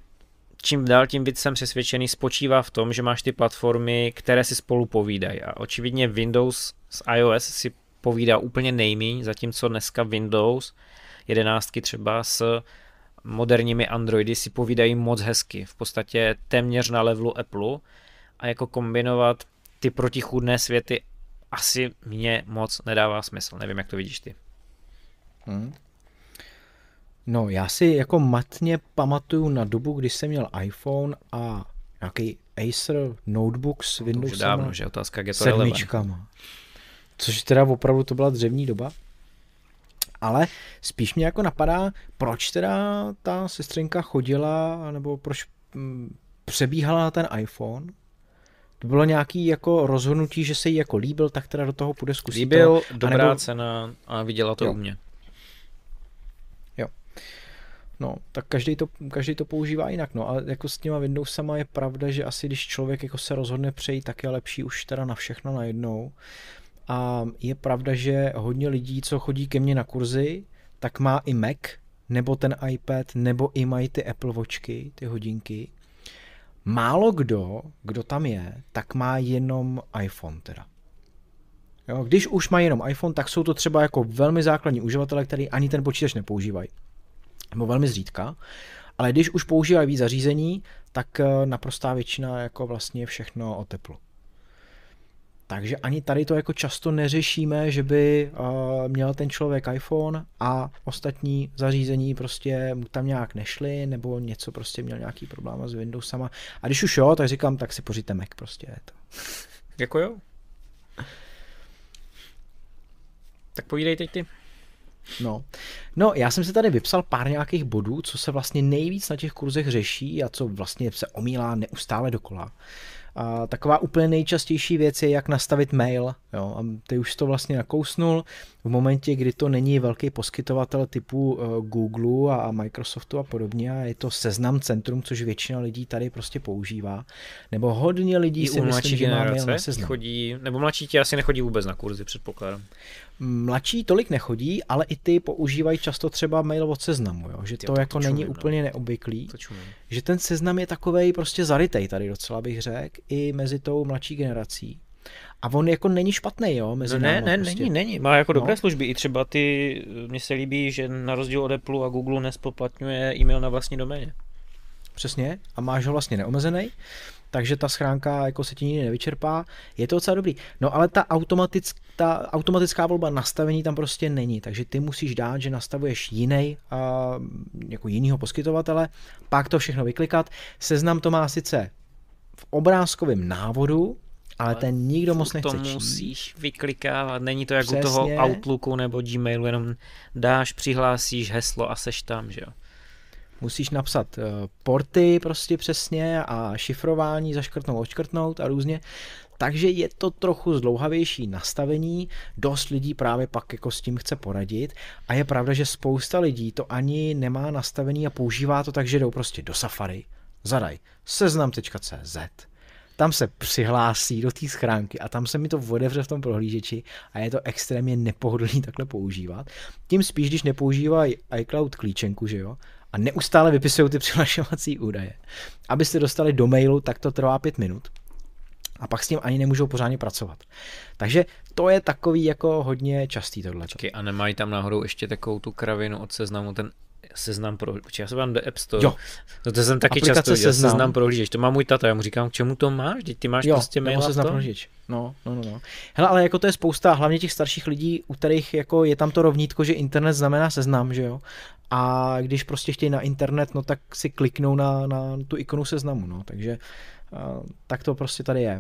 S2: čím dál tím víc jsem přesvědčený, spočívá v tom, že máš ty platformy, které si spolu povídají. A očividně Windows s iOS si povídá úplně nejmíň, zatímco dneska Windows 11 třeba s moderními Androidy si povídají moc hezky, v podstatě téměř na levelu Apple a jako kombinovat ty protichůdné světy asi mě moc nedává smysl. Nevím, jak to vidíš ty.
S1: Hmm. No, já si jako matně pamatuju na dobu, kdy jsem měl iPhone a nějaký Acer notebook s Windows dávno, že otázka, jak je to sedmičkama. Což teda opravdu to byla dřevní doba. Ale spíš mě jako napadá, proč teda ta sestřenka chodila, nebo proč mm, přebíhala na ten iPhone, bylo nějaký jako rozhodnutí, že se jí jako líbil, tak teda do toho půjde zkusit. Líbil, to, dobrá anebo...
S2: cena a viděla to jo. u mě.
S1: Jo. No, tak každý to, každý to používá jinak, no a jako s těma Windowsama je pravda, že asi když člověk jako se rozhodne přejít, tak je lepší už teda na všechno najednou. A je pravda, že hodně lidí, co chodí ke mně na kurzy, tak má i Mac, nebo ten iPad, nebo i mají ty Apple vočky, ty hodinky málo kdo, kdo tam je, tak má jenom iPhone teda. Jo, když už má jenom iPhone, tak jsou to třeba jako velmi základní uživatelé, který ani ten počítač nepoužívají. Nebo velmi zřídka. Ale když už používají víc zařízení, tak eh, naprostá většina jako vlastně všechno o teplu. Takže ani tady to jako často neřešíme, že by uh, měl ten člověk iPhone a ostatní zařízení prostě mu tam nějak nešly, nebo něco prostě měl nějaký problém s Windowsama. A když už jo, tak říkám, tak si poříte Mac prostě. Je to.
S2: Jako jo. Tak povídej teď ty.
S1: No. no, já jsem si tady vypsal pár nějakých bodů, co se vlastně nejvíc na těch kurzech řeší a co vlastně se omílá neustále dokola. Uh, a taková úplně nejčastější věc je, jak nastavit mail. Jo, a ty už to vlastně nakousnul. V momentě, kdy to není velký poskytovatel typu eh, Google a Microsoftu a podobně, a je to seznam centrum, což většina lidí tady prostě používá, nebo hodně lidí I si myslí, že má mail na seznam.
S2: Chodí, nebo mladší ti asi nechodí vůbec na kurzy, předpokládám.
S1: Mladší tolik nechodí, ale i ty používají často třeba mail od seznamu, jo? že to, jo, to jako to není no. úplně neobvyklý, že ten seznam je takový prostě zarytej tady docela bych řekl, i mezi tou mladší generací. A on jako není špatný, jo, mezi no, Ne, ne, prostě. není, není. Má jako no. dobré no.
S2: služby. I třeba ty, mně se líbí, že na rozdíl od Apple a Google nespoplatňuje e-mail na vlastní doméně.
S1: Přesně. A máš ho vlastně neomezený takže ta schránka jako se ti nikdy nevyčerpá. Je to docela dobrý. No ale ta, automatic, ta automatická volba nastavení tam prostě není, takže ty musíš dát, že nastavuješ jiný, jako jinýho poskytovatele, pak to všechno vyklikat. Seznam to má sice v obrázkovém návodu, ale, ale ten nikdo moc nechce to musíš
S2: vyklikávat, není to jak Přesně. u toho Outlooku nebo Gmailu, jenom dáš, přihlásíš heslo a seš tam, že jo.
S1: Musíš napsat eh, porty prostě přesně a šifrování, zaškrtnout, odškrtnout a různě. Takže je to trochu zdlouhavější nastavení, dost lidí právě pak jako s tím chce poradit a je pravda, že spousta lidí to ani nemá nastavení a používá to tak, že jdou prostě do Safari, zadaj seznam.cz, tam se přihlásí do té schránky a tam se mi to odevře v tom prohlížeči a je to extrémně nepohodlný takhle používat. Tím spíš, když nepoužívají iCloud klíčenku, že jo, a neustále vypisují ty přihlašovací údaje. Abyste dostali do mailu, tak to trvá pět minut a pak s tím ani nemůžou pořádně pracovat. Takže to je takový jako hodně
S2: častý tohle. A nemají tam náhodou ještě takovou tu kravinu od seznamu, ten seznam pro, já se vám do App Store. Jo. No to jsem taky Aplikace často dělal, seznam. seznam prohlížeč. To má můj tata, já mu říkám, k čemu to máš? Teď ty máš jo, prostě mail seznam prohlížeč.
S1: No, no, no, no. Hele, ale jako to je spousta, hlavně těch starších lidí, u kterých jako je tam to rovnítko, že internet znamená seznam, že jo? a když prostě chtějí na internet, no tak si kliknou na, na tu ikonu seznamu, no, takže uh, tak to prostě tady je.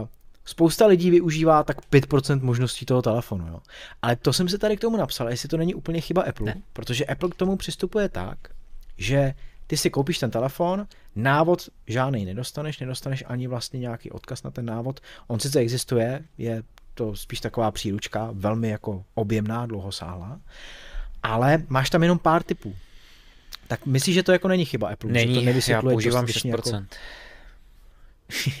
S1: Uh, spousta lidí využívá tak 5% možností toho telefonu, jo. Ale to jsem se tady k tomu napsal, jestli to není úplně chyba Apple, ne. protože Apple k tomu přistupuje tak, že ty si koupíš ten telefon, návod žádný nedostaneš, nedostaneš ani vlastně nějaký odkaz na ten návod. On sice existuje, je to spíš taková příručka, velmi jako objemná, dlouhosáhlá, ale máš tam jenom pár typů. Tak myslíš, že to jako není chyba Apple? Není, že to já používám 6%. Prostě jako...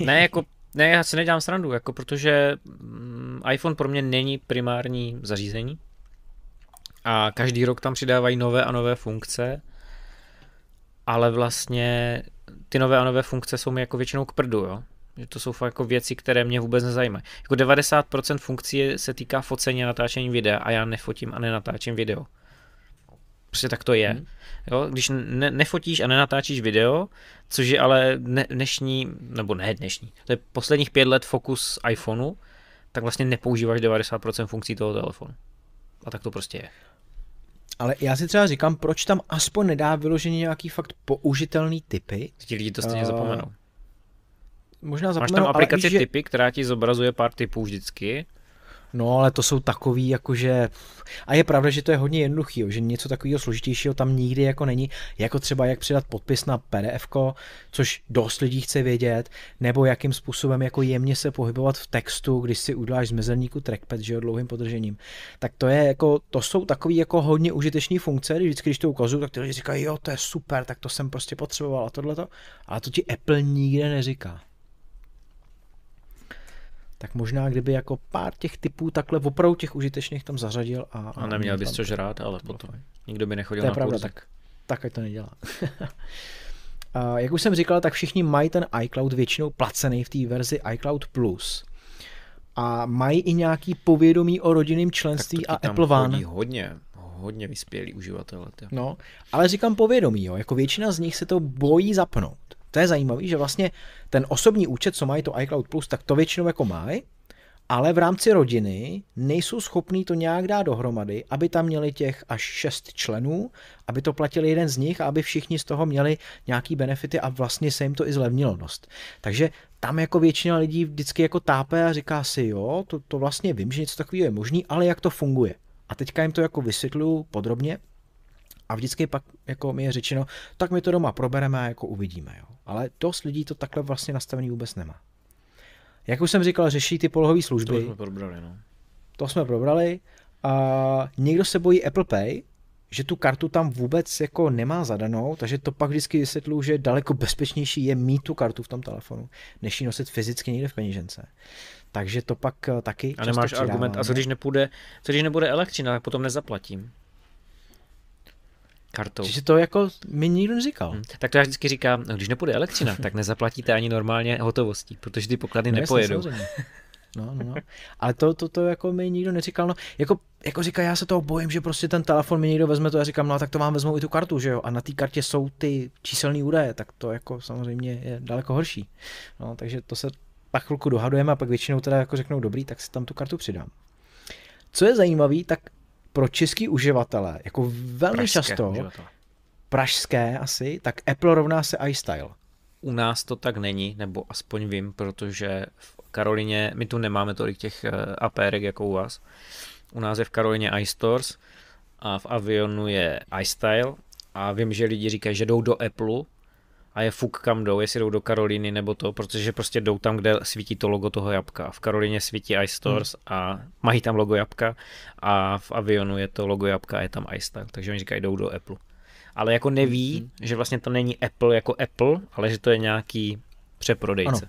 S2: ne, jako, ne, já si nedělám srandu, jako protože mm, iPhone pro mě není primární zařízení a každý rok tam přidávají nové a nové funkce, ale vlastně ty nové a nové funkce jsou mi jako většinou k prdu, jo? Že to jsou fakt jako věci, které mě vůbec nezajímají. Jako 90% funkcí se týká focení a natáčení videa a já nefotím a nenatáčím video. Prostě tak to je. Mm. Jo, když ne, nefotíš a nenatáčíš video, což je ale ne, dnešní, nebo ne dnešní, to je posledních pět let fokus iPhoneu, tak vlastně nepoužíváš 90% funkcí toho telefonu. A tak to prostě je.
S1: Ale já si třeba říkám, proč tam aspoň nedá vyloženě nějaký fakt použitelný typy.
S2: Ti lidi to stejně uh, zapomenou. Možná zapomenou, Máš tam aplikaci ale víš, typy, že... která ti zobrazuje pár typů vždycky
S1: No, ale to jsou takový, jakože... A je pravda, že to je hodně jednoduchý, že něco takového složitějšího tam nikdy jako není, jako třeba jak přidat podpis na PDF, což dost lidí chce vědět, nebo jakým způsobem jako jemně se pohybovat v textu, když si uděláš zmezelníku mezerníku trackpad, že jo, dlouhým podržením. Tak to je jako, to jsou takový jako hodně užitečné funkce, když vždycky, když to ukazuju, tak ty lidi říkají, jo, to je super, tak to jsem prostě potřeboval a tohleto, ale to ti Apple nikde neříká tak možná kdyby jako pár těch typů takhle opravdu těch užitečných tam zařadil a... A, neměl bys co žrát,
S2: ale potom nikdo by nechodil to je na pravda, tak,
S1: tak ať to nedělá. a jak už jsem říkal, tak všichni mají ten iCloud většinou placený v té verzi iCloud+. Plus a mají i nějaký povědomí o rodinném členství a Apple One.
S2: hodně, hodně vyspělí uživatelé. No,
S1: ale říkám povědomí, jo. jako většina z nich se to bojí zapnout. To je zajímavé, že vlastně ten osobní účet, co mají to iCloud Plus, tak to většinou jako mají, ale v rámci rodiny nejsou schopní to nějak dát dohromady, aby tam měli těch až šest členů, aby to platili jeden z nich a aby všichni z toho měli nějaký benefity a vlastně se jim to i zlevnilo dost. Takže tam jako většina lidí vždycky jako tápe a říká si, jo, to, to vlastně vím, že něco takového je možný, ale jak to funguje. A teďka jim to jako vysvětluju podrobně, a vždycky pak jako mi je řečeno, tak my to doma probereme a jako uvidíme. Jo. Ale s lidí to takhle vlastně nastavený vůbec nemá. Jak už jsem říkal, řeší ty polohové služby. To jsme
S2: probrali, no.
S1: To jsme probrali. A někdo se bojí Apple Pay, že tu kartu tam vůbec jako nemá zadanou, takže to pak vždycky vysvětlu, že daleko bezpečnější je mít tu kartu v tom telefonu, než ji nosit fyzicky někde v peněžence. Takže to pak eh, taky. A nemáš přidávám, argument, a co když
S2: nepůjde, co když nebude elektřina, tak potom nezaplatím kartou. Čiže to jako mi nikdo neříkal. Hmm. Tak to já vždycky říkám, no, když nepůjde elektřina, tak nezaplatíte ani normálně hotovostí, protože ty poklady no, nepojedou.
S1: No, no, no. Ale to, to, to jako mi nikdo neříkal, no, jako, jako říká, já se toho bojím, že prostě ten telefon mi někdo vezme to a říkám, no tak to vám vezmou i tu kartu, že jo, a na té kartě jsou ty číselné údaje, tak to jako samozřejmě je daleko horší. No, takže to se pak chvilku dohadujeme a pak většinou teda jako řeknou dobrý, tak si tam tu kartu přidám. Co je zajímavé, tak pro český uživatele, jako velmi pražské často, uživatele. pražské asi, tak Apple rovná se iStyle.
S2: U nás to tak není, nebo aspoň vím, protože v Karolině, my tu nemáme tolik těch eh, APR jako u vás. U nás je v Karolině iStores a v Avionu je iStyle a vím, že lidi říkají, že jdou do Apple, a je fuk kam jdou, jestli jdou do Karolíny nebo to, protože prostě jdou tam, kde svítí to logo toho jabka. V Karolíně svítí iStores hmm. a mají tam logo jabka a v Avionu je to logo jabka a je tam iStyle, takže oni říkají jdou do Apple. Ale jako neví, hmm. že vlastně to není Apple jako Apple, ale že to je nějaký přeprodejce. Ano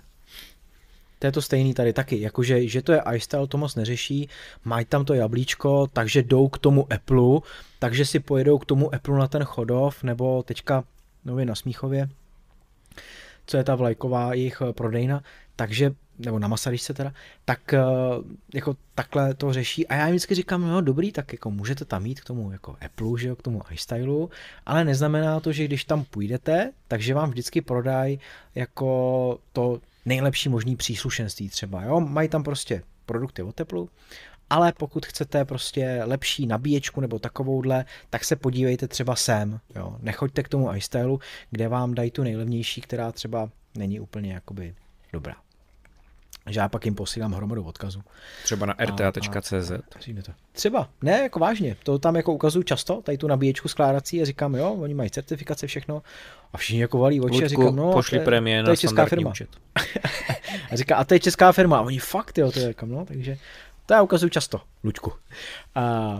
S1: to je to stejný tady taky, jakože že to je iStyle, to moc neřeší, mají tam to jablíčko, takže jdou k tomu Apple, takže si pojedou k tomu Apple na ten chodov, nebo teďka nově na Smíchově, co je ta vlajková jejich eh, prodejna, takže nebo na Masaryčce teda, tak eh, jako takhle to řeší. A já jim vždycky říkám, no dobrý, tak jako můžete tam jít k tomu jako Apple, že jo, k tomu iStylu, ale neznamená to, že když tam půjdete, takže vám vždycky prodají jako to nejlepší možný příslušenství třeba, jo. Mají tam prostě produkty od Apple ale pokud chcete prostě lepší nabíječku nebo takovouhle, tak se podívejte třeba sem. Jo. Nechoďte k tomu iStylu, kde vám dají tu nejlevnější, která třeba není úplně jakoby dobrá. Že já pak jim posílám hromadu
S2: odkazů. Třeba na rta.cz.
S1: Třeba, ne, jako vážně. To tam jako ukazuju často, tady tu nabíječku skládací a říkám, jo, oni mají certifikace, všechno. A všichni jako valí oči Ludku, a říkám, no, pošli to, je, to je česká firma. a říká, a to je česká firma. A oni fakt, jo, to je kam, no, takže to já ukazuju často, Luďku. A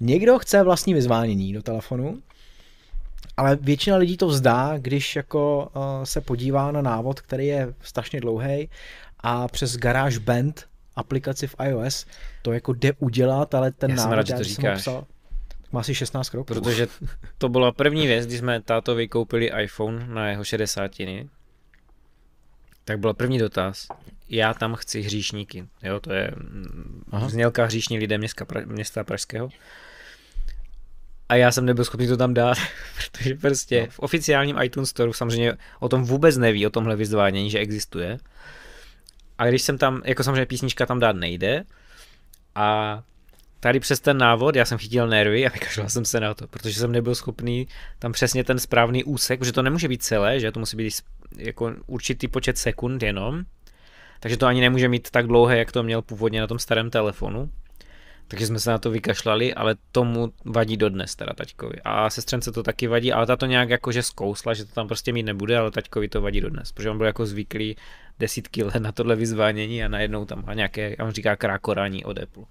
S1: někdo chce vlastní vyzvánění do telefonu, ale většina lidí to vzdá, když jako eh, se podívá na návod, který je strašně dlouhý a přes GarageBand aplikaci v iOS to jako jde udělat, ale ten já návod, jsem rád, že to říkáš. Jsem psal, má asi 16 kroků. Protože
S2: to byla první věc, když jsme táto vykoupili iPhone na jeho 60. Tak byl první dotaz. Já tam chci hříšníky. Jo, to je mm, Aha. znělka hříšní lidé města, města Pražského. A já jsem nebyl schopný to tam dát, protože prostě no. v oficiálním iTunes Store samozřejmě o tom vůbec neví, o tomhle vyzvánění, že existuje. A když jsem tam, jako samozřejmě písnička tam dát nejde, a tady přes ten návod, já jsem chytil nervy a vykašlal jsem se na to, protože jsem nebyl schopný tam přesně ten správný úsek, protože to nemůže být celé, že to musí být jako určitý počet sekund jenom, takže to ani nemůže mít tak dlouhé, jak to měl původně na tom starém telefonu. Takže jsme se na to vykašlali, ale tomu vadí dodnes teda taťkovi. A sestřence to taky vadí, ale ta to nějak jakože zkousla, že to tam prostě mít nebude, ale taťkovi to vadí dodnes, protože on byl jako zvyklý desítky let na tohle vyzvánění a najednou tam má nějaké, on říká krákorání od Apple.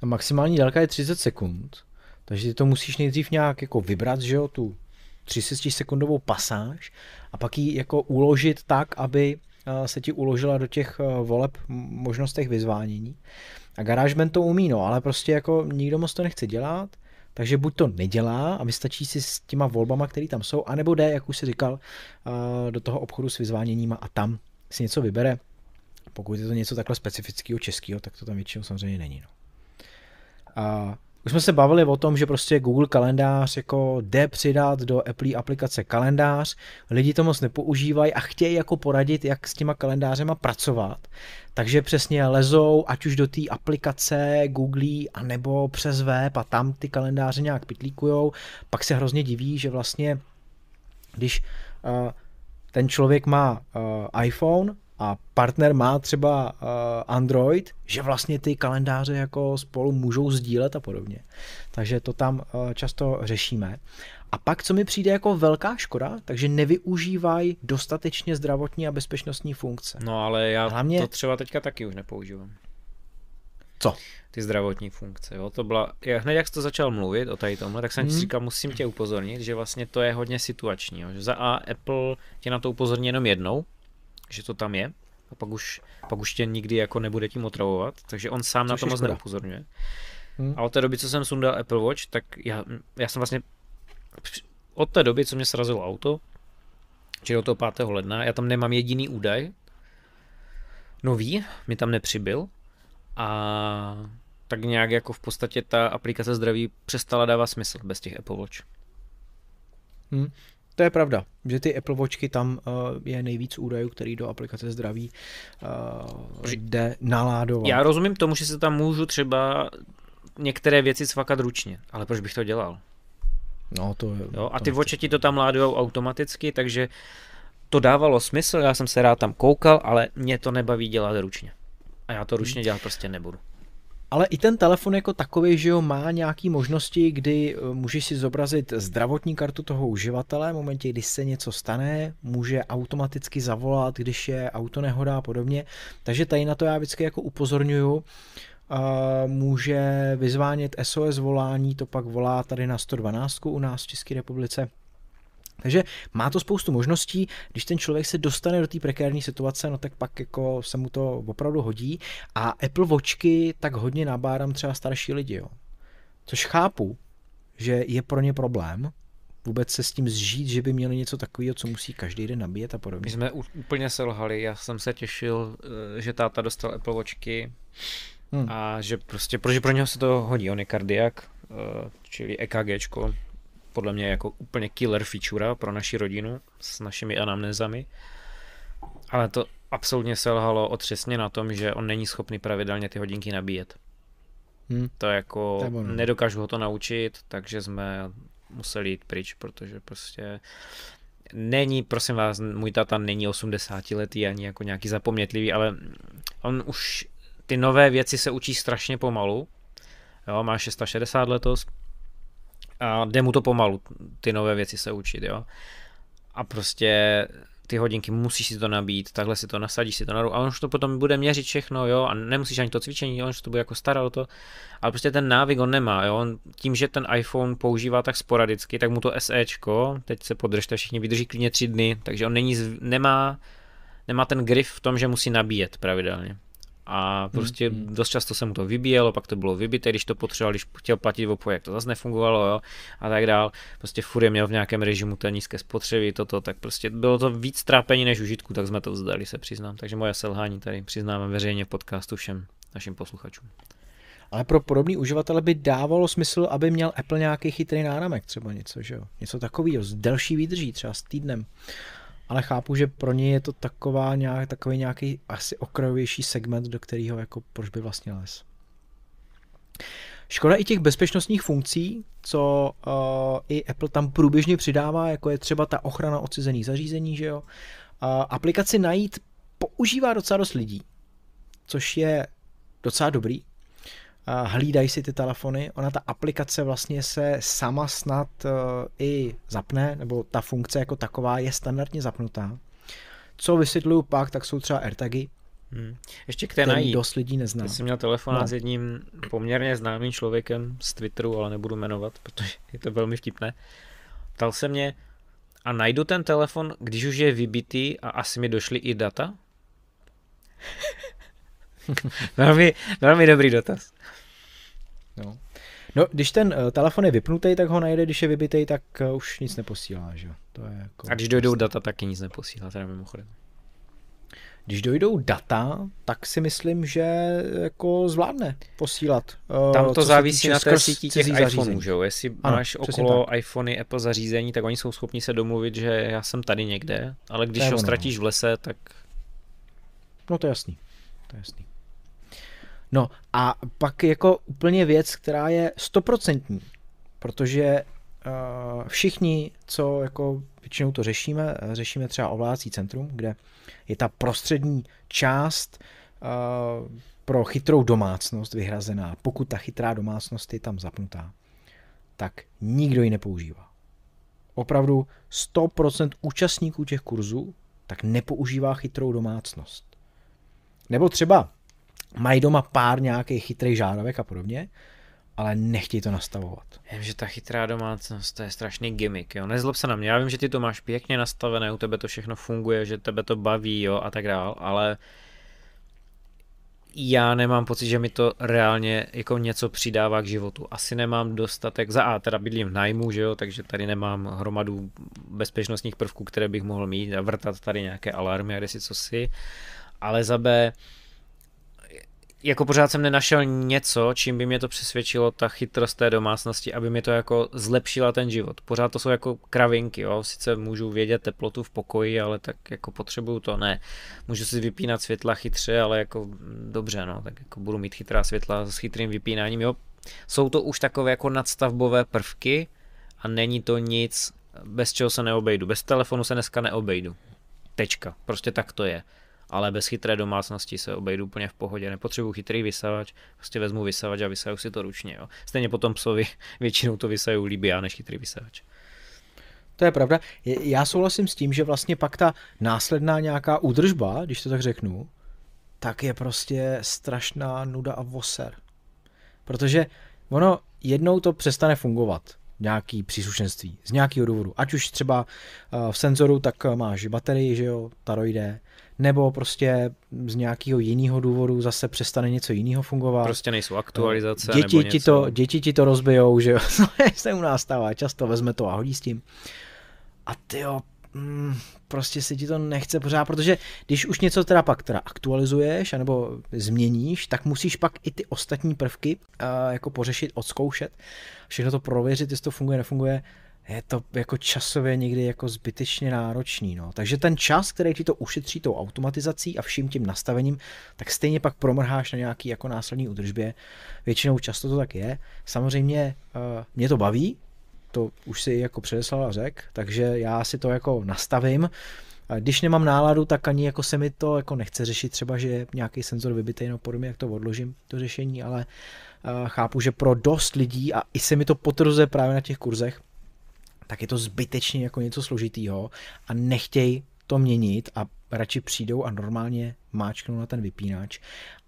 S1: Ta maximální délka je 30 sekund, takže ty to musíš nejdřív nějak jako vybrat, že jo, tu 30 sekundovou pasáž a pak ji jako uložit tak, aby eh, se ti uložila do těch eh, voleb možnostech vyzvánění. A GarageBand to umí, no, ale prostě jako nikdo moc to nechce dělat, takže buď to nedělá a vystačí si s těma volbama, které tam jsou, anebo jde, jak už si říkal, eh, do toho obchodu s vyzváněníma a tam si něco vybere. Pokud je to něco takhle specifického českého, tak to tam většinou samozřejmě není. No. A už jsme se bavili o tom, že prostě Google kalendář jako jde přidat do Apple aplikace kalendář, lidi to moc nepoužívají a chtějí jako poradit, jak s těma kalendářema pracovat. Takže přesně lezou, ať už do té aplikace Google, nebo přes web a tam ty kalendáře nějak pitlíkujou, pak se hrozně diví, že vlastně, když uh, ten člověk má uh, iPhone, a partner má třeba eh, Android, že vlastně ty kalendáře jako spolu můžou sdílet a podobně. Takže to tam eh, často řešíme. A pak, co mi přijde jako velká škoda, takže nevyužívají dostatečně zdravotní a bezpečnostní funkce.
S2: No ale já Hlavně... to třeba teďka taky už nepoužívám. Co? Ty zdravotní funkce, jo, to byla, já hned jak jsi to začal mluvit o tady tomhle, tak jsem hmm. si říkal, musím tě upozornit, že vlastně to je hodně situační, jo, že za A Apple tě na to upozorní jenom jednou, že to tam je a pak už, pak už tě nikdy jako nebude tím otravovat, takže on sám Což na to moc neupozorňuje. Hmm. A od té doby, co jsem sundal Apple Watch, tak já, já jsem vlastně od té doby, co mě srazilo auto, čili od toho 5. ledna, já tam nemám jediný údaj, nový, mi tam nepřibyl a tak nějak jako v podstatě ta aplikace zdraví přestala dávat smysl bez těch Apple Watch.
S1: Hmm. To je pravda, že ty Apple Watchky tam uh, je nejvíc údajů, který do aplikace zdraví uh, jde naládovat. Já
S2: rozumím tomu, že se tam můžu třeba některé věci svakat ručně, ale proč bych to dělal?
S1: No, to je, jo, a ty
S2: voče ti to tam ládujou automaticky, takže to dávalo smysl, já jsem se rád tam koukal, ale mě to nebaví dělat ručně. A já to ručně hmm. dělat prostě nebudu.
S1: Ale i ten telefon jako takový, že jo, má nějaké možnosti, kdy eh, můžeš si zobrazit zdravotní kartu toho uživatele, v momentě, kdy se něco stane, může automaticky zavolat, když je auto nehoda a podobně. Takže tady na to já vždycky jako upozorňuju, může vyzvánět SOS volání, to pak volá tady na 112 u nás v České republice takže má to spoustu možností, když ten člověk se dostane do té prekérní situace, no tak pak jako se mu to opravdu hodí a Apple vočky tak hodně nabádám třeba starší lidi, jo. Což chápu, že je pro ně problém, vůbec se s tím zžít, že by měli něco takového, co musí
S2: každý den nabíjet a podobně. My jsme úplně selhali, já jsem se těšil, eh, že táta dostal Apple vočky hmm. a že prostě, protože pro něho se to hodí, on je kardiak, eh, čili EKGčko, podle mě jako úplně killer feature pro naši rodinu s našimi anamnezami. Ale to absolutně selhalo otřesně na tom, že on není schopný pravidelně ty hodinky nabíjet. Hmm. To jako nedokážu ho to naučit, takže jsme museli jít pryč, protože prostě není, prosím vás, můj tata není 80 letý ani jako nějaký zapomnětlivý, ale on už ty nové věci se učí strašně pomalu. Jo, má 660 letos, a jde mu to pomalu, ty nové věci se učit, jo. A prostě ty hodinky musíš si to nabít, takhle si to nasadíš, si to naru, a on už to potom bude měřit všechno, jo, a nemusíš ani to cvičení, on už to bude jako staral to, ale prostě ten návyk on nemá, jo, on tím, že ten iPhone používá tak sporadicky, tak mu to SEčko, teď se podržte, všichni vydrží klidně tři dny, takže on není, nemá, nemá ten grif v tom, že musí nabíjet pravidelně a prostě mm. dost často se mu to vybíjelo, pak to bylo vybité, když to potřeboval, když chtěl platit v jak to zase nefungovalo, jo, a tak dál. Prostě furt je měl v nějakém režimu té nízké spotřeby, toto, tak prostě bylo to víc trápení než užitku, tak jsme to vzdali, se přiznám. Takže moje selhání tady přiznáme veřejně v podcastu všem našim posluchačům.
S1: Ale pro podobný uživatele by dávalo smysl, aby měl Apple nějaký chytrý náramek, třeba něco, že jo? Něco takového, s delší výdrží, třeba s týdnem. Uh, ale chápu, že pro ně je to taková nějak, takový nějaký asi okrajovější segment, do kterého jako proč by vlastně les. Škoda i těch bezpečnostních funkcí, co uh, i Apple tam průběžně přidává, jako je třeba ta ochrana odcizených zařízení, že jo. Uh, aplikaci najít používá docela dost lidí, což je docela dobrý, hlídají si ty telefony. Ona ta aplikace vlastně se sama snad e, i zapne, nebo ta funkce jako taková je standardně zapnutá. Co vysvětluju pak, tak jsou třeba AirTagy,
S2: Hmm. Ještě k té nají. dost lidí nezná. Jsem měl telefon no. s jedním poměrně známým člověkem z Twitteru, ale nebudu jmenovat, protože je to velmi vtipné. Ptal se mě, a najdu ten telefon, když už je vybitý a asi mi došly i data? velmi, velmi dobrý dotaz.
S1: No. no, když ten uh, telefon je vypnutý, tak ho najde, když je vybitý, tak uh, už nic neposílá, že
S2: To je jako... A když dojdou data, taky nic neposílá, teda mimochodem. Když dojdou data, tak si myslím,
S1: že jako zvládne posílat. Uh, Tam to závisí na té síti těch iPhoneů, že jo? Jestli ano, máš okolo
S2: tak. iPhony, Apple zařízení, tak oni jsou schopni se domluvit, že já jsem tady někde, ale když ho ono. No. ztratíš v lese, tak...
S1: No to je jasný, to je jasný. No a pak jako úplně věc, která je stoprocentní, protože uh, všichni, co jako většinou to řešíme, řešíme třeba ovládací centrum, kde je ta prostřední část uh, pro chytrou domácnost vyhrazená. Pokud ta chytrá domácnost je tam zapnutá, tak nikdo ji nepoužívá. Opravdu 100% účastníků těch kurzů tak nepoužívá chytrou domácnost. Nebo třeba Mají doma pár nějakých chytrých žárovek a podobně, ale nechtějí to nastavovat.
S2: Já vím, že ta chytrá domácnost to je strašný gimmick, jo. Nezlob se na mě, já vím, že ty to máš pěkně nastavené, u tebe to všechno funguje, že tebe to baví, jo, a tak dál, ale já nemám pocit, že mi to reálně jako něco přidává k životu. Asi nemám dostatek, za A teda bydlím v najmu, že jo, takže tady nemám hromadu bezpečnostních prvků, které bych mohl mít a vrtat tady nějaké alarmy a kde si co si, ale za B jako pořád jsem nenašel něco, čím by mě to přesvědčilo, ta chytrost té domácnosti, aby mi to jako zlepšila ten život. Pořád to jsou jako kravinky, jo. Sice můžu vědět teplotu v pokoji, ale tak jako potřebuju to, ne. Můžu si vypínat světla chytře, ale jako mm, dobře, no. Tak jako budu mít chytrá světla s chytrým vypínáním, jo. Jsou to už takové jako nadstavbové prvky a není to nic, bez čeho se neobejdu. Bez telefonu se dneska neobejdu. Tečka. Prostě tak to je ale bez chytré domácnosti se obejdu úplně v pohodě. Nepotřebuji chytrý vysavač, prostě vezmu vysavač a vysaju si to ručně. Jo. Stejně potom psovi většinou to vysaju líbí já než chytrý vysavač.
S1: To je pravda. Já souhlasím s tím, že vlastně pak ta následná nějaká údržba, když to tak řeknu, tak je prostě strašná nuda a voser. Protože ono jednou to přestane fungovat nějaký příslušenství, z nějakého důvodu. Ať už třeba eh, v senzoru, tak máš baterii, že jo, ta dojde, nebo prostě z nějakého jiného důvodu zase přestane něco jiného fungovat. Prostě nejsou eh, aktualizace. Děti, nebo něco. Ti, to, děti ti to rozbijou, že jo, se u nás stává, často vezme to a hodí s tím.
S2: A ty jo, mm,
S1: prostě se ti to nechce pořád, protože když už něco teda pak teda aktualizuješ anebo změníš, tak musíš pak i ty ostatní prvky uh, jako pořešit, odzkoušet, všechno to prověřit, jestli to funguje, nefunguje je to jako časově někdy jako zbytečně náročný. No. Takže ten čas, který ti to ušetří tou automatizací a vším tím nastavením, tak stejně pak promrháš na nějaký jako následní udržbě. Většinou často to tak je. Samozřejmě eh, mě to baví, to už si jako předeslal a řek, takže já si to jako nastavím. Když nemám náladu, tak ani jako se mi to jako nechce řešit třeba, že nějaký senzor vybitý nebo podobně, jak to odložím, to řešení, ale eh, chápu, že pro dost lidí a i se mi to potrzuje právě na těch kurzech, tak je to zbytečně jako něco složitýho a nechtěj to měnit a radši přijdou a normálně máčknou na ten vypínač.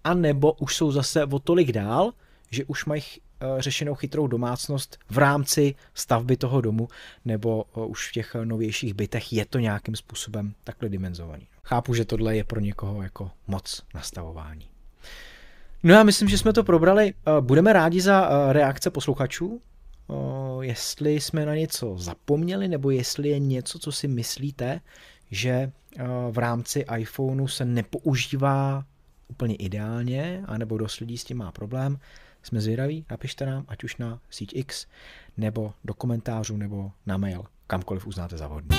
S1: A nebo už jsou zase o tolik dál, že už mají eh, řešenou chytrou domácnost v rámci stavby toho domu, nebo eh, už v těch novějších bytech je to nějakým způsobem takhle dimenzovaný. Chápu, že tohle je pro někoho jako moc nastavování. No já myslím, že jsme to probrali. Eh, budeme rádi za reakce posluchačů, jestli jsme na něco zapomněli, nebo jestli je něco, co si myslíte, že v rámci iPhoneu se nepoužívá úplně ideálně, anebo dost lidí s tím má problém. Jsme zvědaví, napište nám, ať už na síť X, nebo do komentářů, nebo na mail, kamkoliv uznáte za vhodný.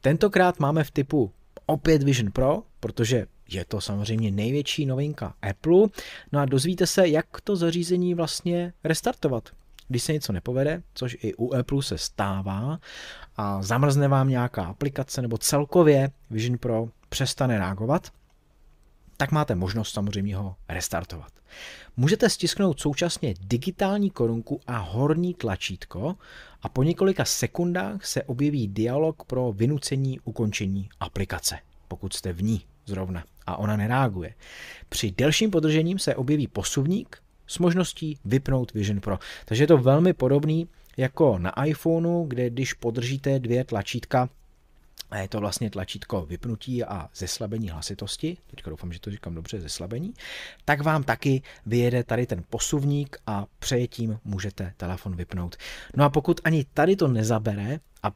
S1: Tentokrát máme v typu opět Vision Pro, protože je to samozřejmě největší novinka Apple. No a dozvíte se, jak to zařízení vlastně restartovat. Když se něco nepovede, což i u Apple se stává, a zamrzne vám nějaká aplikace nebo celkově Vision Pro přestane reagovat, tak máte možnost samozřejmě ho restartovat. Můžete stisknout současně digitální korunku a horní tlačítko a po několika sekundách se objeví dialog pro vynucení ukončení aplikace, pokud jste v ní zrovna a ona nereaguje. Při delším podržením se objeví posuvník s možností vypnout Vision Pro. Takže je to velmi podobný jako na iPhoneu, kde když podržíte dvě tlačítka, a je to vlastně tlačítko vypnutí a zeslabení hlasitosti, teďka doufám, že to říkám dobře, zeslabení, tak vám taky vyjede tady ten posuvník a přejetím můžete telefon vypnout. No a pokud ani tady to nezabere a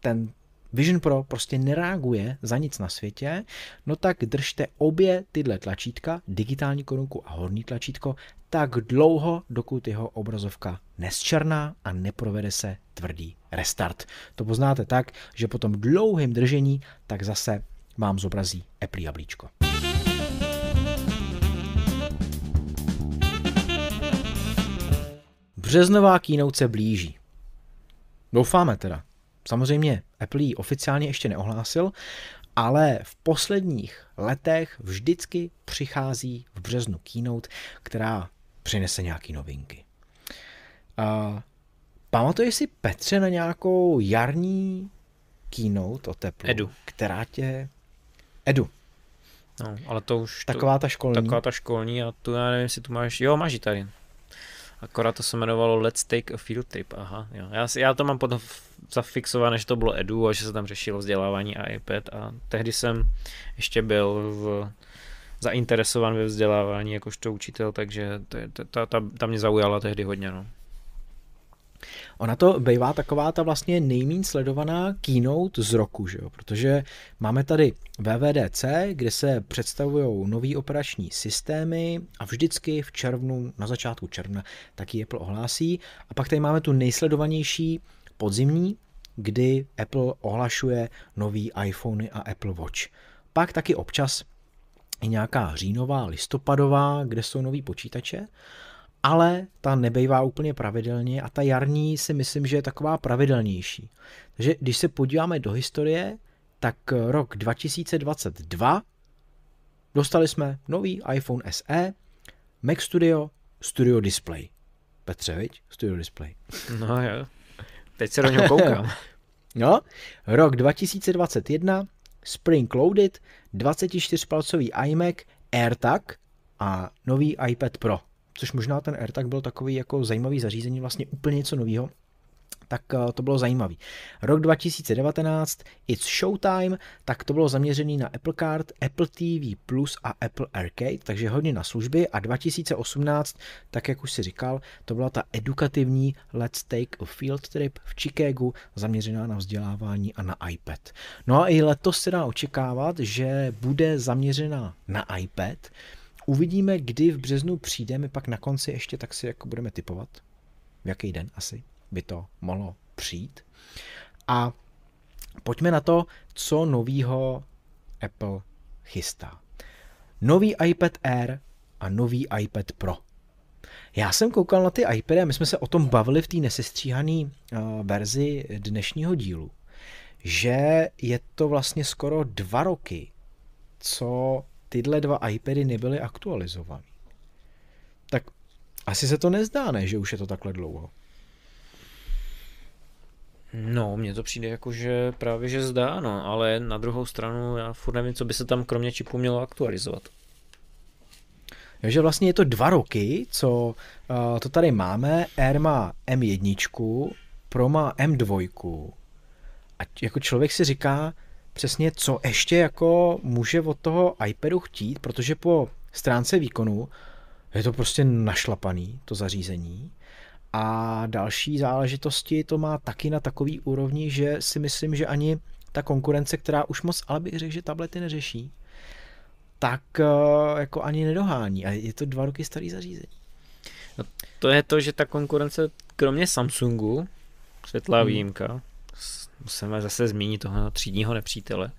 S1: ten Vision Pro prostě nereaguje za nic na světě, no tak držte obě tyhle tlačítka, digitální korunku a horní tlačítko, tak dlouho, dokud jeho obrazovka nesčerná a neprovede se tvrdý restart. To poznáte tak, že po tom dlouhém držení tak zase vám zobrazí Apple jablíčko. Březnová keynote se blíží. Doufáme teda. Samozřejmě Apple ji oficiálně ještě neohlásil, ale v posledních letech vždycky přichází v březnu keynote, která přinese nějaké novinky. A pamatuješ si Petře na nějakou jarní keynote o teplu, Edu. která tě... Edu. No,
S2: ale to už... Taková ta školní. Taková ta školní a tu já nevím, jestli tu máš... Jo, máš ji tady. Akorát to se jmenovalo Let's Take a Field Trip, aha. Jo. Já, si, já to mám pod, zafixované, že to bylo edu a že se tam řešilo vzdělávání a iPad a tehdy jsem ještě byl v, zainteresovan ve vzdělávání jakožto učitel, takže ta, ta, ta, ta mě zaujala tehdy hodně. No.
S1: Ona to bývá taková ta vlastně nejméně sledovaná keynote z roku, že jo? protože máme tady VVDC, kde se představují nový operační systémy a vždycky v červnu, na začátku června, taky Apple ohlásí. A pak tady máme tu nejsledovanější podzimní, kdy Apple ohlašuje nový iPhony a Apple Watch. Pak taky občas i nějaká říjnová, listopadová, kde jsou nový počítače ale ta nebejvá úplně pravidelně a ta jarní si myslím, že je taková pravidelnější. Takže když se podíváme do historie, tak eh, rok 2022 dostali jsme nový iPhone SE, Mac Studio, Studio Display. Petře, viď? Studio Display.
S2: No jo, teď se do něho koukám.
S1: no, rok 2021, Spring Loaded, 24-palcový iMac, AirTag a nový iPad Pro což možná ten AirTag byl takový jako zajímavý zařízení, vlastně úplně něco nového, tak eh, to bylo zajímavý. Rok 2019, It's Showtime, tak to bylo zaměřený na Apple Card, Apple TV Plus a Apple Arcade, takže hodně na služby a 2018, tak jak už si říkal, to byla ta edukativní Let's Take a Field Trip v Chicagu, zaměřená na vzdělávání a na iPad. No a i letos se dá očekávat, že bude zaměřená na iPad, Uvidíme, kdy v březnu přijde, my pak na konci ještě tak si jako budeme typovat, v jaký den asi by to mohlo přijít. A pojďme na to, co novýho Apple chystá. Nový iPad Air a nový iPad Pro. Já jsem koukal na ty iPady a my jsme se o tom bavili v té nesestříhané eh, verzi dnešního dílu, že je to vlastně skoro dva roky, co tyhle dva iPady nebyly aktualizované. Tak asi se to nezdá, ne, že už je to takhle dlouho.
S2: No, mně to přijde jako, že právě že zdá, no, ale na druhou stranu já furt nevím, co by se tam kromě čipu mělo aktualizovat.
S1: Takže vlastně je to dva roky, co uh, to tady máme. Air má M1, Pro má M2. A jako člověk si říká, přesně, co ještě jako může od toho iPadu chtít, protože po stránce výkonu je to prostě našlapaný, to zařízení. A další záležitosti to má taky na takový úrovni, že si myslím, že ani ta konkurence, která už moc, ale bych řekl, že tablety neřeší, tak eh, jako ani nedohání. A je to dva roky starý zařízení.
S2: No, to je to, že ta konkurence, kromě Samsungu, světlá hmm. výjimka, musíme zase zmínit toho třídního nepřítele.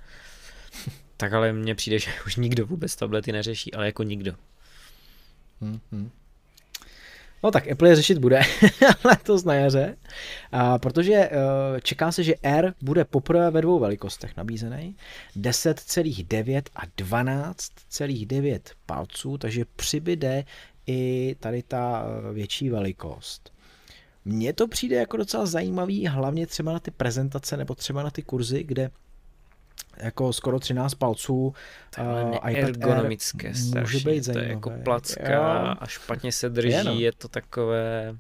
S2: tak ale mně přijde, že už nikdo vůbec tablety neřeší, ale jako nikdo. Mm-hmm.
S1: No tak Apple je řešit bude To na jaře, a protože uh, čeká se, že R bude poprvé ve dvou velikostech nabízený, 10,9 a 12,9 palců, takže přibyde i tady ta eh, větší velikost. Mně to přijde jako docela zajímavý, hlavně třeba na ty prezentace nebo třeba na ty kurzy, kde jako skoro 13 palců uh, eh, ergonomické Air strašně, může být zajímavé. To je jako placka jo.
S2: a špatně se drží, je, no. je to takové...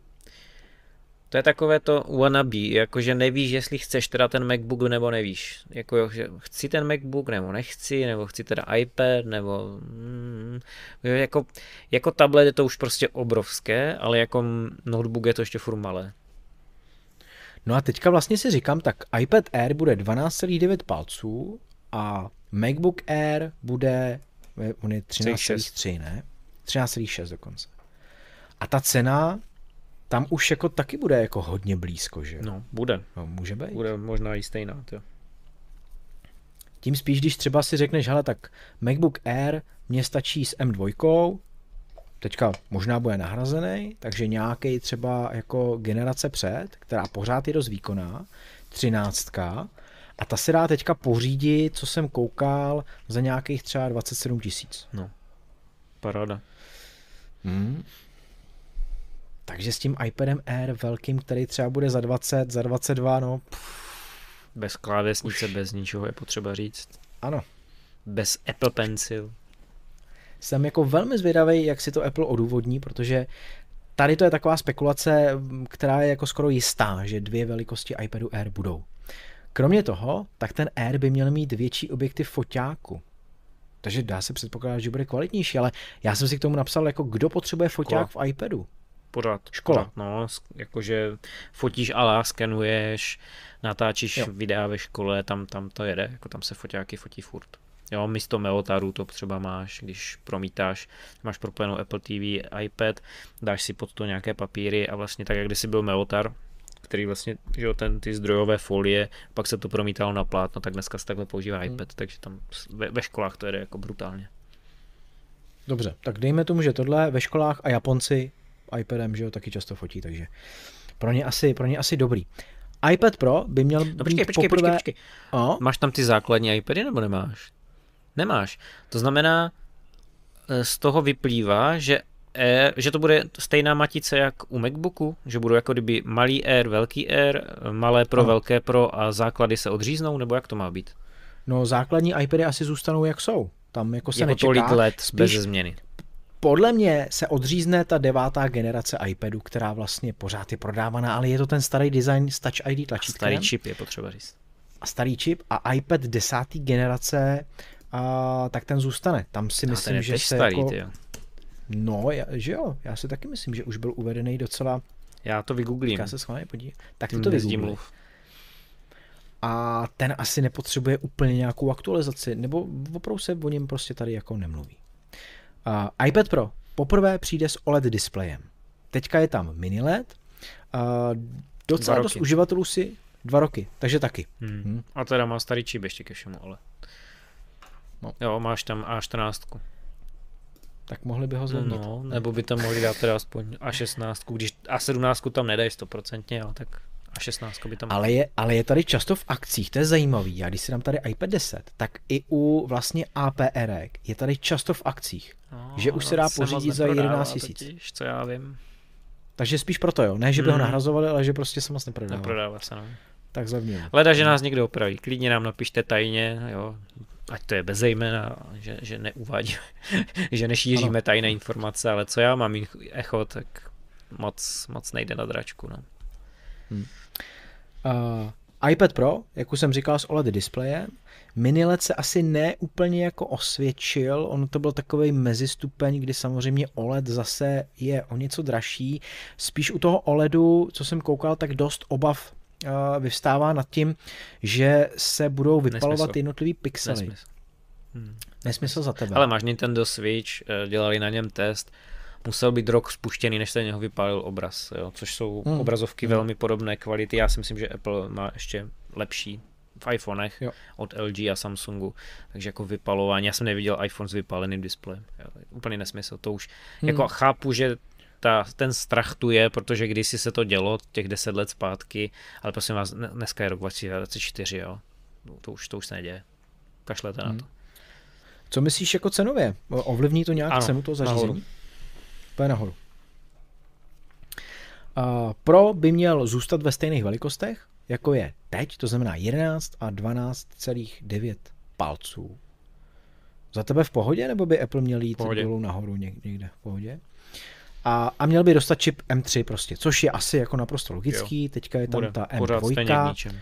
S2: To je takové to wannabe, jakože nevíš, jestli chceš teda ten MacBook nebo nevíš. Jako, že chci ten MacBook nebo nechci, nebo chci teda iPad, nebo... Mm, jako, jako tablet je to už prostě obrovské, ale jako notebook je to ještě furt malé.
S1: No a teďka vlastně si říkám, tak iPad Air bude 12,9 palců a MacBook Air bude, on je 13,3, ne? 13,6 dokonce. A ta cena tam už jako taky bude jako hodně blízko, že No, bude.
S2: No, může být. Bude možná i stejná, to
S1: Tím spíš, když třeba si řekneš, hele, tak MacBook Air mě stačí s M2, teďka možná bude nahrazený, takže nějaký třeba jako generace před, která pořád je dost výkonná, třináctka, a ta se dá teďka pořídit, co jsem koukal, za nějakých třeba 27 tisíc.
S2: No, paráda. Hmm.
S1: Takže s tím iPadem Air velkým, který třeba bude za 20, za 22, no... Pff,
S2: bez klávesnice, už. bez ničeho je potřeba říct. Ano. Bez Apple Pencil.
S1: Jsem jako velmi zvědavý, jak si to Apple odůvodní, protože tady to je taková spekulace, která je jako skoro jistá, že dvě velikosti iPadu Air budou. Kromě toho, tak ten Air by měl mít větší objektiv foťáku. Takže dá se předpokládat, že bude kvalitnější, ale já jsem si k tomu napsal, jako kdo potřebuje foťák v iPadu
S2: pořád. Škola. Pořád, no, jakože fotíš ala, skenuješ, natáčíš jo. videa ve škole, tam, tam to jede, jako tam se foťáky fotí furt. Jo, místo Meotaru to třeba máš, když promítáš, máš propojenou Apple TV, iPad, dáš si pod to nějaké papíry a vlastně tak, jak kdysi byl Meotar, který vlastně, že jo, ten, ty zdrojové folie, pak se to promítalo na plátno, tak dneska se takhle používá hmm. iPad, takže tam ve, ve školách to jede jako brutálně.
S1: Dobře, tak dejme tomu, že tohle ve školách a Japonci iPadem, že jo, taky často fotí, takže pro ně asi, pro ně asi dobrý. iPad Pro by měl no, počkej, počkej, poprvé... počkej, počkej.
S2: O? No? Máš tam ty základní iPady nebo nemáš? Nemáš. To znamená, e, z toho vyplývá, že Air, e, že to bude stejná matice jak u MacBooku, že budou jako kdyby malý Air, velký Air, e, malé pro, no. velké pro a základy se odříznou, nebo jak to má být?
S1: No základní iPady asi zůstanou jak jsou. Tam jako se jako nečeká. tolik let spíš, bez změny podle mě se odřízne ta devátá generace iPadu, která vlastně pořád je prodávaná, ale je to ten starý design s Touch ID tlačítkem. Starý čip je potřeba říct. A starý čip a iPad desátý generace, a, tak ten zůstane. Tam si myslím, ten že se starý, jako... No, já, že jo, já si taky myslím, že už byl uvedený docela...
S2: Já to vygooglím. Já se
S1: schválně podívám. Tak ty to vygooglím. A ten asi nepotřebuje úplně nějakou aktualizaci, nebo opravdu se o něm prostě tady jako nemluví. Uh, iPad Pro poprvé přijde s OLED displejem. Teďka je tam mini LED. Uh, docela dost uživatelů si dva roky, takže taky.
S2: Hmm. Hmm. A teda má starý čip ještě ke všemu, ale. No. Jo, máš tam A14.
S1: Tak mohli by ho zlomit. No, nebo
S2: by tam mohli dát teda aspoň A16, když A17 tam nedají stoprocentně, tak a 16 by tam ale je,
S1: ale je tady často v akcích, to je zajímavý. Já když si dám tady iPad 10, tak i u vlastně APR je tady často v akcích. No, že už se dá pořídit za 11 tisíc.
S2: Co já vím.
S1: Takže spíš proto, jo. Ne, že by hmm. ho mhm. nahrazovali, ale že prostě se
S2: moc neprodává. Neprodává se, no. Tak zlevně. Leda, že nás někdo opraví. Klidně nám napište tajně, jo. Ať to je bez jména, že, že neuvádíme, že nešíříme ano. tajné informace, ale co já mám echo, tak moc, moc nejde na dračku, no. Hmm.
S1: Uh, iPad Pro, jak už jsem říkal, s OLED displejem. LED se asi ne úplně jako osvědčil, Ono to byl takový mezistupeň, kdy samozřejmě OLED zase je o něco dražší. Spíš u toho OLEDu, co jsem koukal, tak dost obav uh, vyvstává nad tím, že se budou vypalovat Nesmysl. jednotlivý pixely. Nesmysl. Hmm. Nesmysl za tebe. Ale
S2: máš Nintendo Switch, eh, dělali na něm test musel být rok spuštěný, než se něho vypálil obraz, jo? což jsou hmm. obrazovky hmm. velmi podobné kvality. Já si myslím, že Apple má ještě lepší v iPhonech jo. od LG a Samsungu, takže jako vypalování, já jsem neviděl iPhone s vypáleným displejem, úplně nesmysl, to už, hmm. jako chápu, že ta, ten strach tu je, protože když si se to dělo těch deset let zpátky, ale prosím vás, dneska je rok 2024, jo. No, to už, to už se neděje. Kašlete hmm.
S1: na to. Co myslíš jako cenově? Ovlivní to nějak ano, cenu toho zařízení? Nahoru. To je nahoru. Pro by měl zůstat ve stejných velikostech, jako je teď, to znamená 11 a 12,9 palců. Za tebe v pohodě, nebo by Apple měl jít dolů nahoru někde v pohodě? A, a měl by dostat čip M3 prostě, což je asi jako naprosto logický, jo. teďka je tam Bude. ta M2.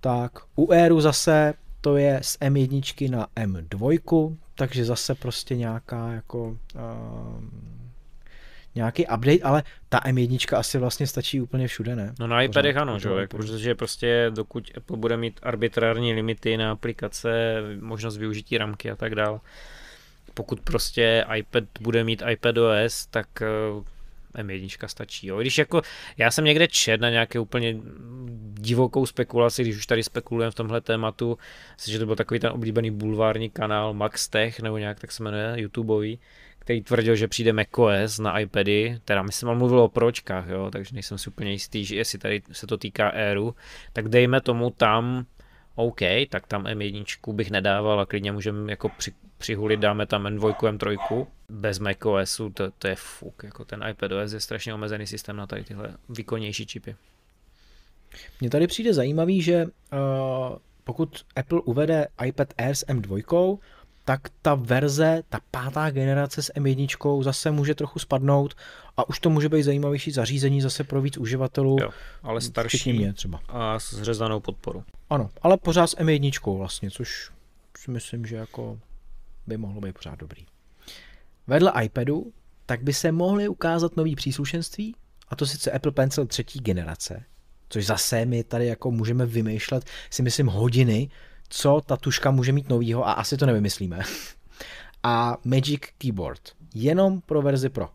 S1: Tak u Airu zase to je z M1 na M2, takže zase prostě nějaká jako ehm, nějaký update, ale ta M1 asi vlastně stačí úplně všude, ne?
S2: No na iPadech ano, jo, jako, protože prostě dokud Apple bude mít arbitrární limity na aplikace, možnost využití ramky a tak dál, pokud prostě iPad bude mít iPadOS, tak eh, M1 stačí. Jo. když jako, já jsem někde čet na nějaké úplně divokou spekulaci, když už tady spekulujeme v tomhle tématu, myslím, že to byl takový ten oblíbený bulvární kanál Max Tech, nebo nějak tak se jmenuje, YouTubeový, který tvrdil, že přijde macOS na iPady, teda myslím, on mluvil o pročkách, jo, takže nejsem si úplně jistý, že jestli tady se to týká Airu, tak dejme tomu tam, OK, tak tam M1 bych nedával a klidně můžeme jako při, přihulit, dáme tam M2, M3. Bez macOSu to, to je fuk, jako ten iPadOS je strašně omezený systém na tady tyhle výkonnější čipy.
S1: Mně tady přijde zajímavý, že uh, pokud Apple uvede iPad Air s M2, tak ta verze, ta pátá generace s M1 zase může trochu spadnout a už to může být zajímavější zařízení zase pro víc uživatelů. Jo, ale starší mě třeba.
S2: a s řezanou podporu. Ano,
S1: ale pořád s M1 vlastně, což si myslím, že jako by mohlo být pořád dobrý. Vedle iPadu tak by se mohly ukázat nový příslušenství, a to sice Apple Pencil třetí generace, což zase my tady jako můžeme vymýšlet, si myslím, hodiny, co ta tuška může mít novýho a asi to nevymyslíme. A Magic Keyboard, jenom pro verzi Pro.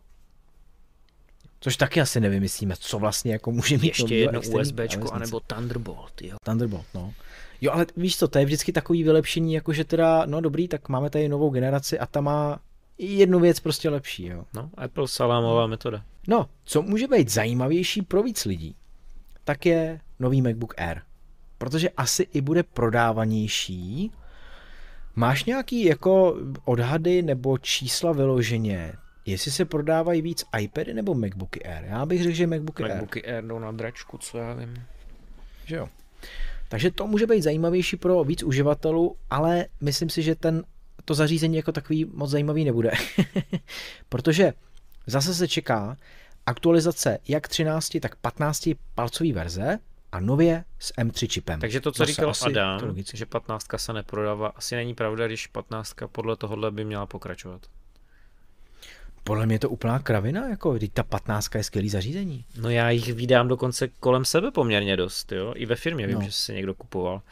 S1: Což taky asi nevymyslíme, co vlastně jako může mít. Ještě jedno USBčko, anebo Thunderbolt, jo. Thunderbolt, no. Jo, ale víš co, to je vždycky takový vylepšení, jako že teda, no dobrý, tak máme tady novou generaci a ta má jednu věc prostě lepší, jo.
S2: No, Apple salámová no. metoda.
S1: No, co může být zajímavější pro víc lidí, tak je nový MacBook Air protože asi i bude prodávanější. Máš nějaký jako odhady nebo čísla vyloženě, jestli se prodávají víc iPady nebo MacBooky Air? Já bych řekl, že MacBooky, Air. MacBooky
S2: Air jdou na dračku, co já vím.
S1: Že jo. Takže to může být zajímavější pro víc uživatelů, ale myslím si, že ten, to zařízení jako takový moc zajímavý nebude. Protože zase se čeká aktualizace jak 13, tak 15 palcové verze, a nově s M3 čipem. Takže to, co Zase říkal Adam,
S2: že 15 se neprodává, asi není pravda, když 15 podle tohohle by měla pokračovat.
S1: Podle mě je to úplná kravina, jako když ta 15 je skvělý zařízení.
S2: No já jich vydám dokonce kolem sebe poměrně dost, jo. I ve firmě vím, no. že se někdo kupoval.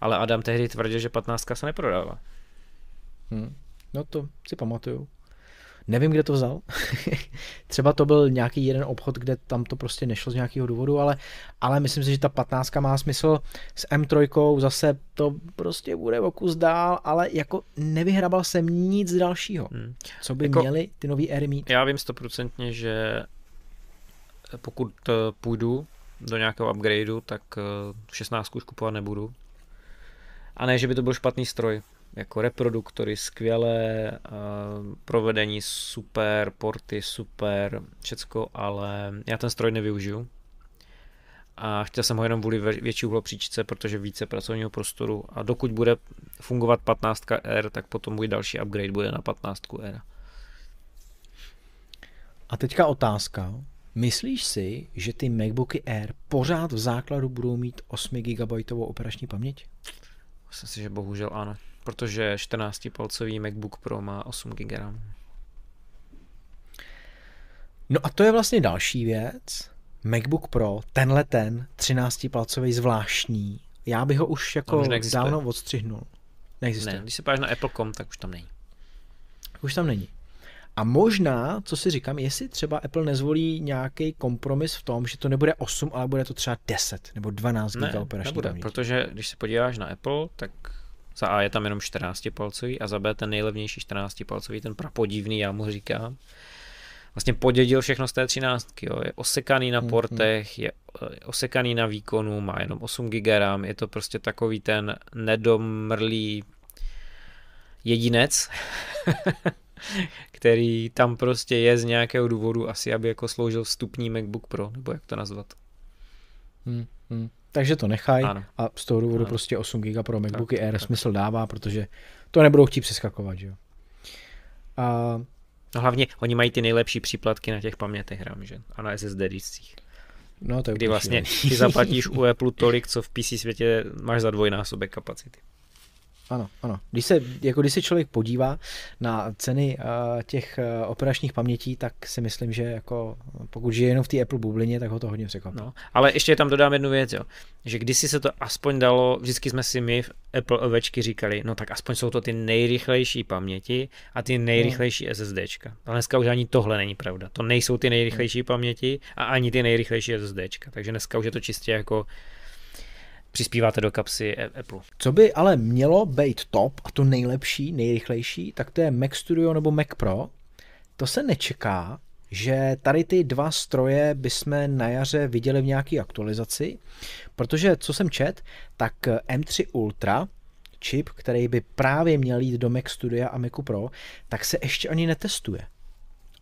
S2: Ale Adam tehdy tvrdil, že 15 se neprodává.
S1: Hmm. No to si pamatuju. Nevím, kde to vzal. Třeba to byl nějaký jeden obchod, kde tam to prostě nešlo z nějakého důvodu, ale, ale myslím si, že ta 15 má smysl. S M3 zase to prostě bude o kus dál, ale jako nevyhrabal jsem nic dalšího, hmm. co by jako, měli ty nové éry mít.
S2: Já vím stoprocentně, že pokud eh, půjdu do nějakého upgradeu, tak 16 eh, už kupovat nebudu. A ne, že by to byl špatný stroj, jako reproduktory skvělé, eh, provedení super, porty super, všecko, ale já ten stroj nevyužiju. A chtěl jsem ho jenom kvůli větší uhlopříčce, protože více pracovního prostoru. A dokud bude fungovat 15R, tak potom můj další upgrade bude na 15R.
S1: A teďka otázka. Myslíš si, že ty MacBooky Air pořád v základu budou mít 8 GB operační paměť?
S2: Myslím si, že bohužel ano protože 14-palcový MacBook Pro má 8 GB RAM.
S1: No a to je vlastně další věc. MacBook Pro, tenhle ten, 13-palcový zvláštní, já bych ho už jako už dávno odstřihnul. Neexistuje. Ne, když
S2: se páš na Apple.com, tak už tam není.
S1: Už tam není. A možná, co si říkám, jestli třeba Apple nezvolí nějaký kompromis v tom, že to nebude 8, ale bude to třeba 10 nebo 12 GB ne, nebude,
S2: protože když se podíváš na Apple, tak za A je tam jenom 14 palcový a za B ten nejlevnější 14 palcový, ten prapodivný, já mu říkám. Vlastně podědil všechno z té 13. Jo. Je osekaný na mhm. portech, je eh, osekaný na výkonu, má jenom 8 GB RAM, je to prostě takový ten nedomrlý jedinec, který tam prostě je z nějakého důvodu asi, aby jako sloužil vstupní MacBook Pro, nebo jak to nazvat. Hmm, hmm
S1: takže to nechaj a z toho důvodu ano. prostě 8 GB pro MacBooky tak, Air tak. smysl dává, protože to nebudou chtít přeskakovat, že jo. A...
S2: No hlavně oni mají ty nejlepší příplatky na těch pamětech RAM, že? A na SSD discích. No, to je Kdy vlastně ty zaplatíš u Apple tolik, co v PC světě máš za dvojnásobek kapacity
S1: ano, ano. Když se, jako když se člověk podívá na ceny uh, těch uh, operačních pamětí, tak si myslím, že jako, pokud žije jenom v té Apple bublině, tak ho to hodně překvapí. No,
S2: ale ještě tam dodám jednu věc, jo. že když si se to aspoň dalo, vždycky jsme si my v Apple ovečky říkali, no tak aspoň jsou to ty nejrychlejší paměti a ty nejrychlejší no. SSDčka. Ale dneska už ani tohle není pravda. To nejsou ty nejrychlejší no. paměti a ani ty nejrychlejší SSDčka. Takže dneska už je to čistě jako přispíváte do kapsy e- Apple.
S1: Co by ale mělo být top a to nejlepší, nejrychlejší, tak to je Mac Studio nebo Mac Pro. To se nečeká, že tady ty dva stroje jsme na jaře viděli v nějaké aktualizaci, protože co jsem čet, tak M3 Ultra, čip, který by právě měl jít do Mac Studio a Macu Pro, tak se ještě ani netestuje.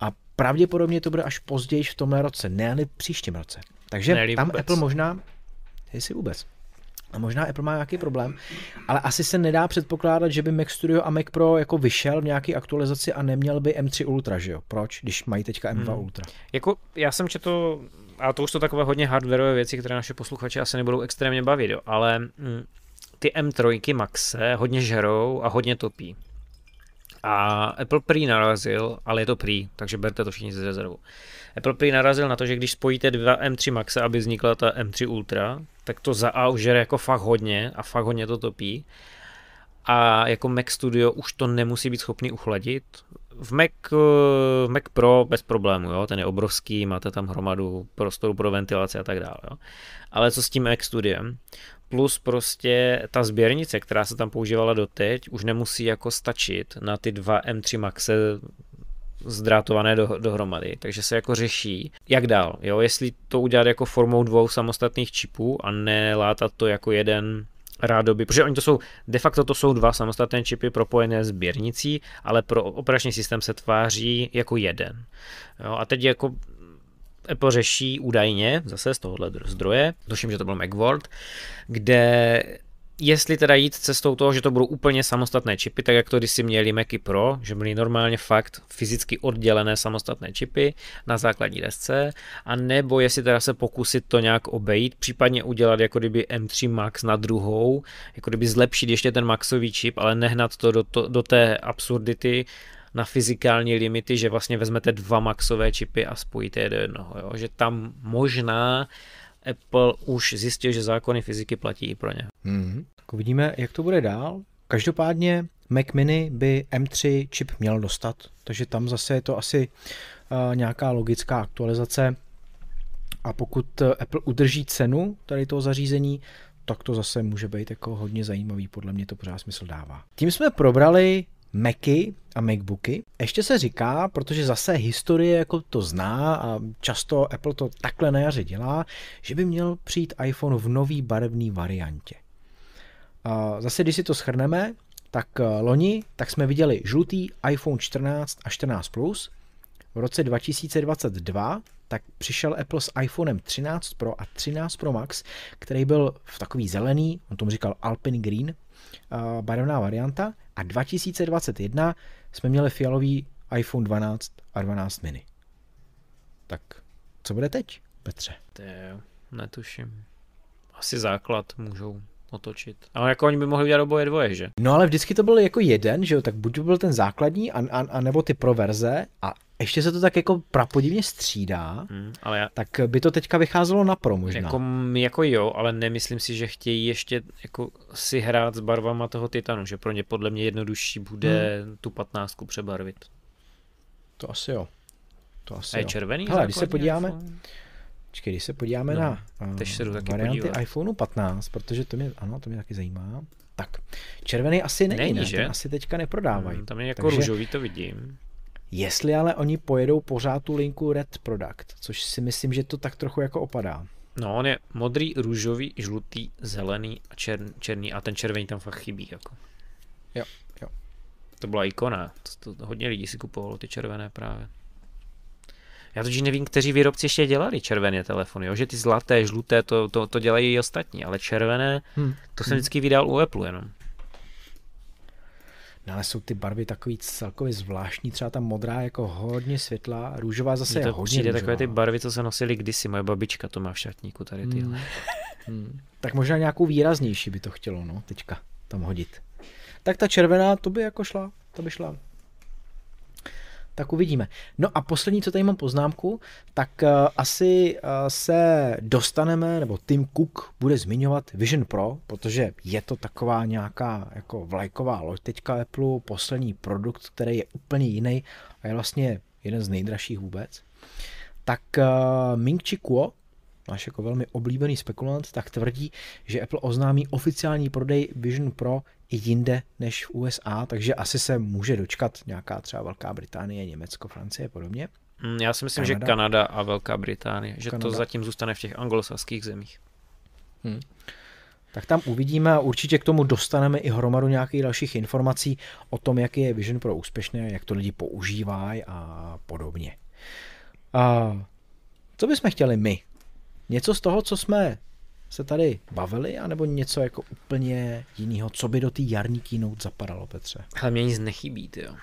S1: A pravděpodobně to bude až později v tomhle roce, ne ani příštím roce. Takže tam vůbec. Apple možná, jestli vůbec. A možná Apple má nějaký problém, ale asi se nedá předpokládat, že by Mac Studio a Mac Pro jako vyšel v nějaké aktualizaci a neměl by M3 Ultra, že jo? Proč, když mají teďka M2 hmm. Ultra?
S2: Jako, já jsem četl, a to už jsou takové hodně hardwareové věci, které naše posluchače asi nebudou extrémně bavit, jo, ale mm, ty M3 Maxe hodně žerou a hodně topí. A Apple prý narazil, ale je to prý, takže berte to všichni z rezervu. Uh, Apple Pay narazil na to, že když spojíte dva M3 Maxe, aby vznikla ta M3 Ultra, tak to za A už jako fakt hodně a fakt hodně to topí. A jako Mac Studio už to nemusí být schopný uchladit. V Mac, eh, v Mac Pro bez problému, jo? ten je obrovský, máte tam hromadu prostoru pro ventilaci a tak dále. Jo? Ale co s tím Mac Studiem? plus prostě ta sběrnice, která se tam používala doteď, už nemusí jako stačit na ty dva M3 Maxe zdrátované do, dohromady, takže se jako řeší, jak dál, jo, jestli to udělat jako formou dvou samostatných čipů a nelátat to jako jeden rádoby, protože oni to jsou, de facto to jsou dva samostatné čipy propojené sběrnicí, ale pro operační systém se tváří jako jeden. Jo, a teď jako Apple řeší údajně, zase z tohohle zdroje, tuším, že to byl Macworld, kde jestli teda jít cestou toho, že to budou úplně samostatné čipy, tak jak to když si měli Macy Pro, že byly normálně fakt fyzicky oddělené samostatné čipy na základní desce, a nebo jestli teda se pokusit to nějak obejít, případně udělat jako kdyby M3 Max na druhou, jako kdyby zlepšit ještě ten maxový čip, ale nehnat to do, to, do té absurdity, na fyzikální limity, že vlastně vezmete dva maxové čipy a spojíte je do jednoho, jo? že tam možná Apple už zjistil, že zákony fyziky platí i pro ně.
S1: Mm-hmm. Tak uvidíme, jak to bude dál. Každopádně Mac Mini by M3 čip měl dostat, takže tam zase je to asi eh, nějaká logická aktualizace. A pokud eh, Apple udrží cenu tady toho zařízení, tak to zase může být jako hodně zajímavý, podle mě to pořád smysl dává. Tím jsme probrali Macy a Macbooky. Ještě se říká, protože zase historie jako to zná a často Apple to takhle na jaře dělá, že by měl přijít iPhone v nový barevný variantě. A zase, když si to schrneme, tak eh, loni tak jsme viděli žlutý iPhone 14 a 14 Plus. V roce 2022 tak přišel Apple s iPhonem 13 Pro a 13 Pro Max, který byl v takový zelený, on tomu říkal Alpine Green, Eh, barevná varianta a 2021 jsme měli fialový iPhone 12 a 12 mini.
S2: Tak co bude teď, Petře? To je, netuším. Asi základ můžou otočit. Ale jako oni by mohli udělat oboje dvoje, že?
S1: No ale vždycky to byl jako jeden, že jo, tak buď to byl ten základní, a, a, a nebo ty pro verze a ještě se to tak jako prapodivně střídá, hmm, ale já... tak by to teďka vycházelo na pro možná. Jako,
S2: mm, jako jo, ale nemyslím si, že chtějí ještě jako si hrát s barvama toho Titanu, že pro ně podle mě jednodušší bude hmm. tu patnáctku přebarvit. To asi jo. To asi A je jo. červený Hele, když se podíváme,
S1: iPhone? když se podíváme no, na uh, se taky varianty podívat. iPhoneu 15, protože to mě, ano, to mě taky zajímá. Tak, červený asi není, není ne? že? Ten asi
S2: teďka neprodávají. Hmm, tam je jako Takže, růžový, to vidím.
S1: Jestli ale oni pojedou pořád tu linku Red Product, což si myslím, že to tak trochu jako opadá.
S2: No, on je modrý, růžový, žlutý, zelený a čern, černý a ten červený tam fakt chybí. Jako. Jo, jo. To byla ikona, to, to, hodně lidí si kupovalo ty červené právě. Já totiž nevím, kteří výrobci ještě dělali červené telefony, jo? že ty zlaté, žluté, to, to, to dělají i ostatní, ale červené, hmm. to jsem hmm. vždycky vydal u Apple jenom.
S1: No ale jsou ty barvy takový celkově zvláštní, třeba ta modrá jako hodně světla, růžová zase Mě to je hodně růžová. takové ty
S2: barvy, co se nosily kdysi, moje babička to má v šatníku tady tyhle. Hmm.
S1: Hmm. Tak možná nějakou výraznější by to chtělo, no, teďka tam hodit. Tak ta červená, to by jako šla, to by šla tak uvidíme. No a poslední, co tady mám poznámku, tak uh, asi uh, se dostaneme, nebo Tim Cook bude zmiňovat Vision Pro, protože je to taková nějaká jako vlajková loď teďka Apple, poslední produkt, který je úplně jiný a je vlastně jeden z nejdražších vůbec. Tak uh, Ming Chi Kuo, náš jako velmi oblíbený spekulant, tak tvrdí, že Apple oznámí oficiální prodej Vision Pro i jinde než v USA, takže asi se může dočkat nějaká třeba Velká Británie, Německo, Francie a podobně.
S2: Hmm, já si myslím, Kanada. že Kanada a Velká Británie, že Kanada. to zatím zůstane v těch anglosaských zemích. Hmm.
S1: Tak tam uvidíme a určitě k tomu dostaneme i hromadu nějakých dalších informací o tom, jak je Vision Pro úspěšné, jak to lidi používají a podobně. A co bychom chtěli my něco z toho, co jsme se tady bavili, anebo něco jako úplně jiného, co by do té jarní keynote zapadalo, Petře?
S2: Ale mě nic nechybí, jo.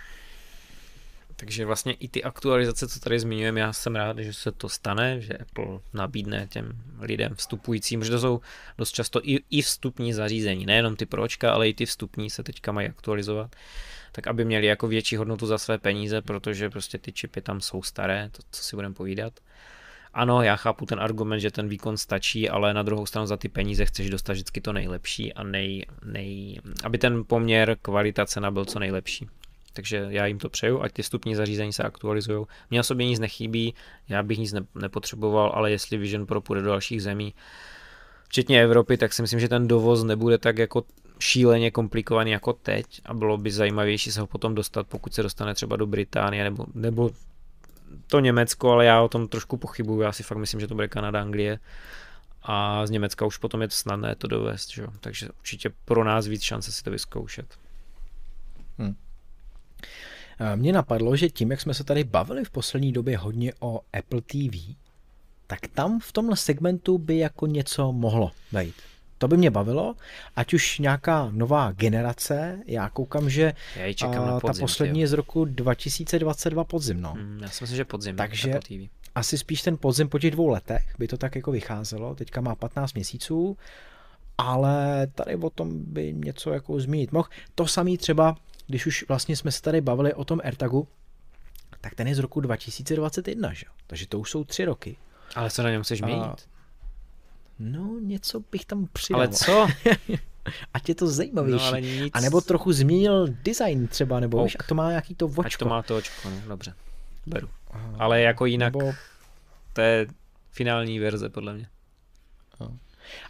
S2: Takže vlastně i ty aktualizace, co tady zmiňujeme, já jsem rád, že se to stane, že Apple nabídne těm lidem vstupujícím, že to jsou dost často i, i vstupní zařízení, nejenom ty pročka, ale i ty vstupní se teďka mají aktualizovat, tak aby měli jako větší hodnotu za své peníze, protože prostě ty čipy tam jsou staré, to co si budeme povídat ano, já chápu ten argument, že ten výkon stačí, ale na druhou stranu za ty peníze chceš dostat vždycky to nejlepší a nej, nej, aby ten poměr kvalita cena byl co nejlepší. Takže já jim to přeju, ať ty stupní zařízení se aktualizují. Mně osobně nic nechybí, já bych nic nepotřeboval, ale jestli Vision Pro půjde do dalších zemí, včetně Evropy, tak si myslím, že ten dovoz nebude tak jako šíleně komplikovaný jako teď a bylo by zajímavější se ho potom dostat, pokud se dostane třeba do Británie nebo, nebo to Německo, ale já o tom trošku pochybuju, já si fakt myslím, že to bude Kanada, Anglie a z Německa už potom je to snadné to dovést, že? takže určitě pro nás víc šance si to vyzkoušet.
S1: Hmm. Mně napadlo, že tím, jak jsme se tady bavili v poslední době hodně o Apple TV, tak tam v tomhle segmentu by jako něco mohlo být. To by mě bavilo, ať už nějaká nová generace, já koukám, že já čekám a, na podzim, ta poslední je z roku 2022 podzim, no. Hmm,
S2: já si myslím, že podzim. Takže TV.
S1: asi spíš ten podzim po těch dvou letech by to tak jako vycházelo, teďka má 15 měsíců, ale tady o tom by něco jako zmínit mohl. To samý třeba, když už vlastně jsme se tady bavili o tom AirTagu, tak ten je z roku 2021, že? takže to už jsou tři roky.
S2: Ale co na něm chceš měnit?
S1: No, něco
S2: bych tam přidal. Ale co?
S1: Ať je
S2: to zajímavější. No, ale nic... A nebo
S1: trochu změnil design třeba, nebo ok. víš, to má nějaký to očko. Ať to
S2: má to očko, no, dobře. Beru. Aha. Ale jako jinak, nebo... to je finální verze, podle mě. No.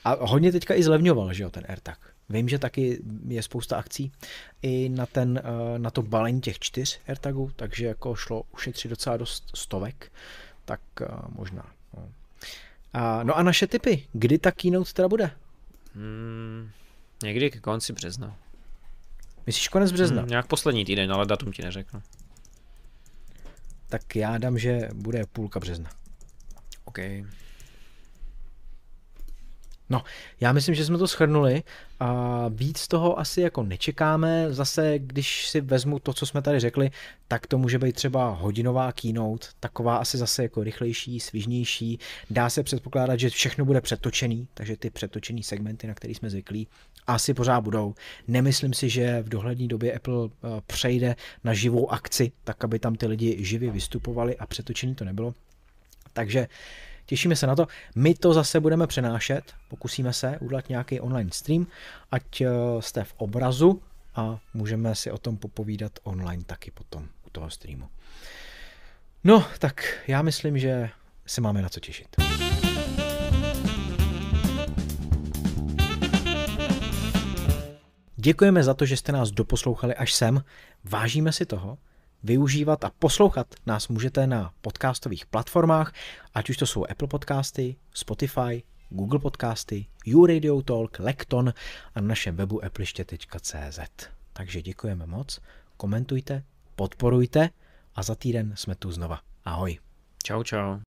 S1: A hodně teďka i zlevňoval, že jo, ten AirTag. Vím, že taky je spousta akcí i na, ten, eh, na to balení těch čtyř AirTagů, takže jako šlo ušetřit docela dost stovek, tak eh, možná a, no a naše typy, kdy ta keynote teda bude?
S2: Hmm, někdy k konci března.
S1: Myslíš konec března? Hmm,
S2: nějak poslední týden, ale datum ti neřeknu.
S1: Tak já dám, že bude půlka března. Okay. No, já myslím, že jsme to schrnuli a víc toho asi jako nečekáme. Zase, když si vezmu to, co jsme tady řekli, tak to může být třeba hodinová keynote, taková asi zase jako rychlejší, svižnější. Dá se předpokládat, že všechno bude přetočený, takže ty přetočený segmenty, na který jsme zvyklí, asi pořád budou. Nemyslím si, že v dohlední době Apple eh, přejde na živou akci, tak aby tam ty lidi živě vystupovali a přetočený to nebylo. Takže uh, Těšíme se na to. My to zase budeme přenášet, pokusíme se udělat nějaký online stream, ať eh, jste v obrazu a můžeme si o tom popovídat online taky potom u toho streamu. No, tak já myslím, že se máme na co těšit. Děkujeme za to, že jste nás doposlouchali až sem. Vážíme si toho využívat a poslouchat nás můžete na podcastových platformách, ať už to jsou Apple Podcasty, Spotify, Google Podcasty, YouRadio Talk, Lekton a na našem webu appliště.cz. Takže děkujeme moc, komentujte, podporujte a za týden jsme tu znova.
S2: Ahoj. Čau, čau.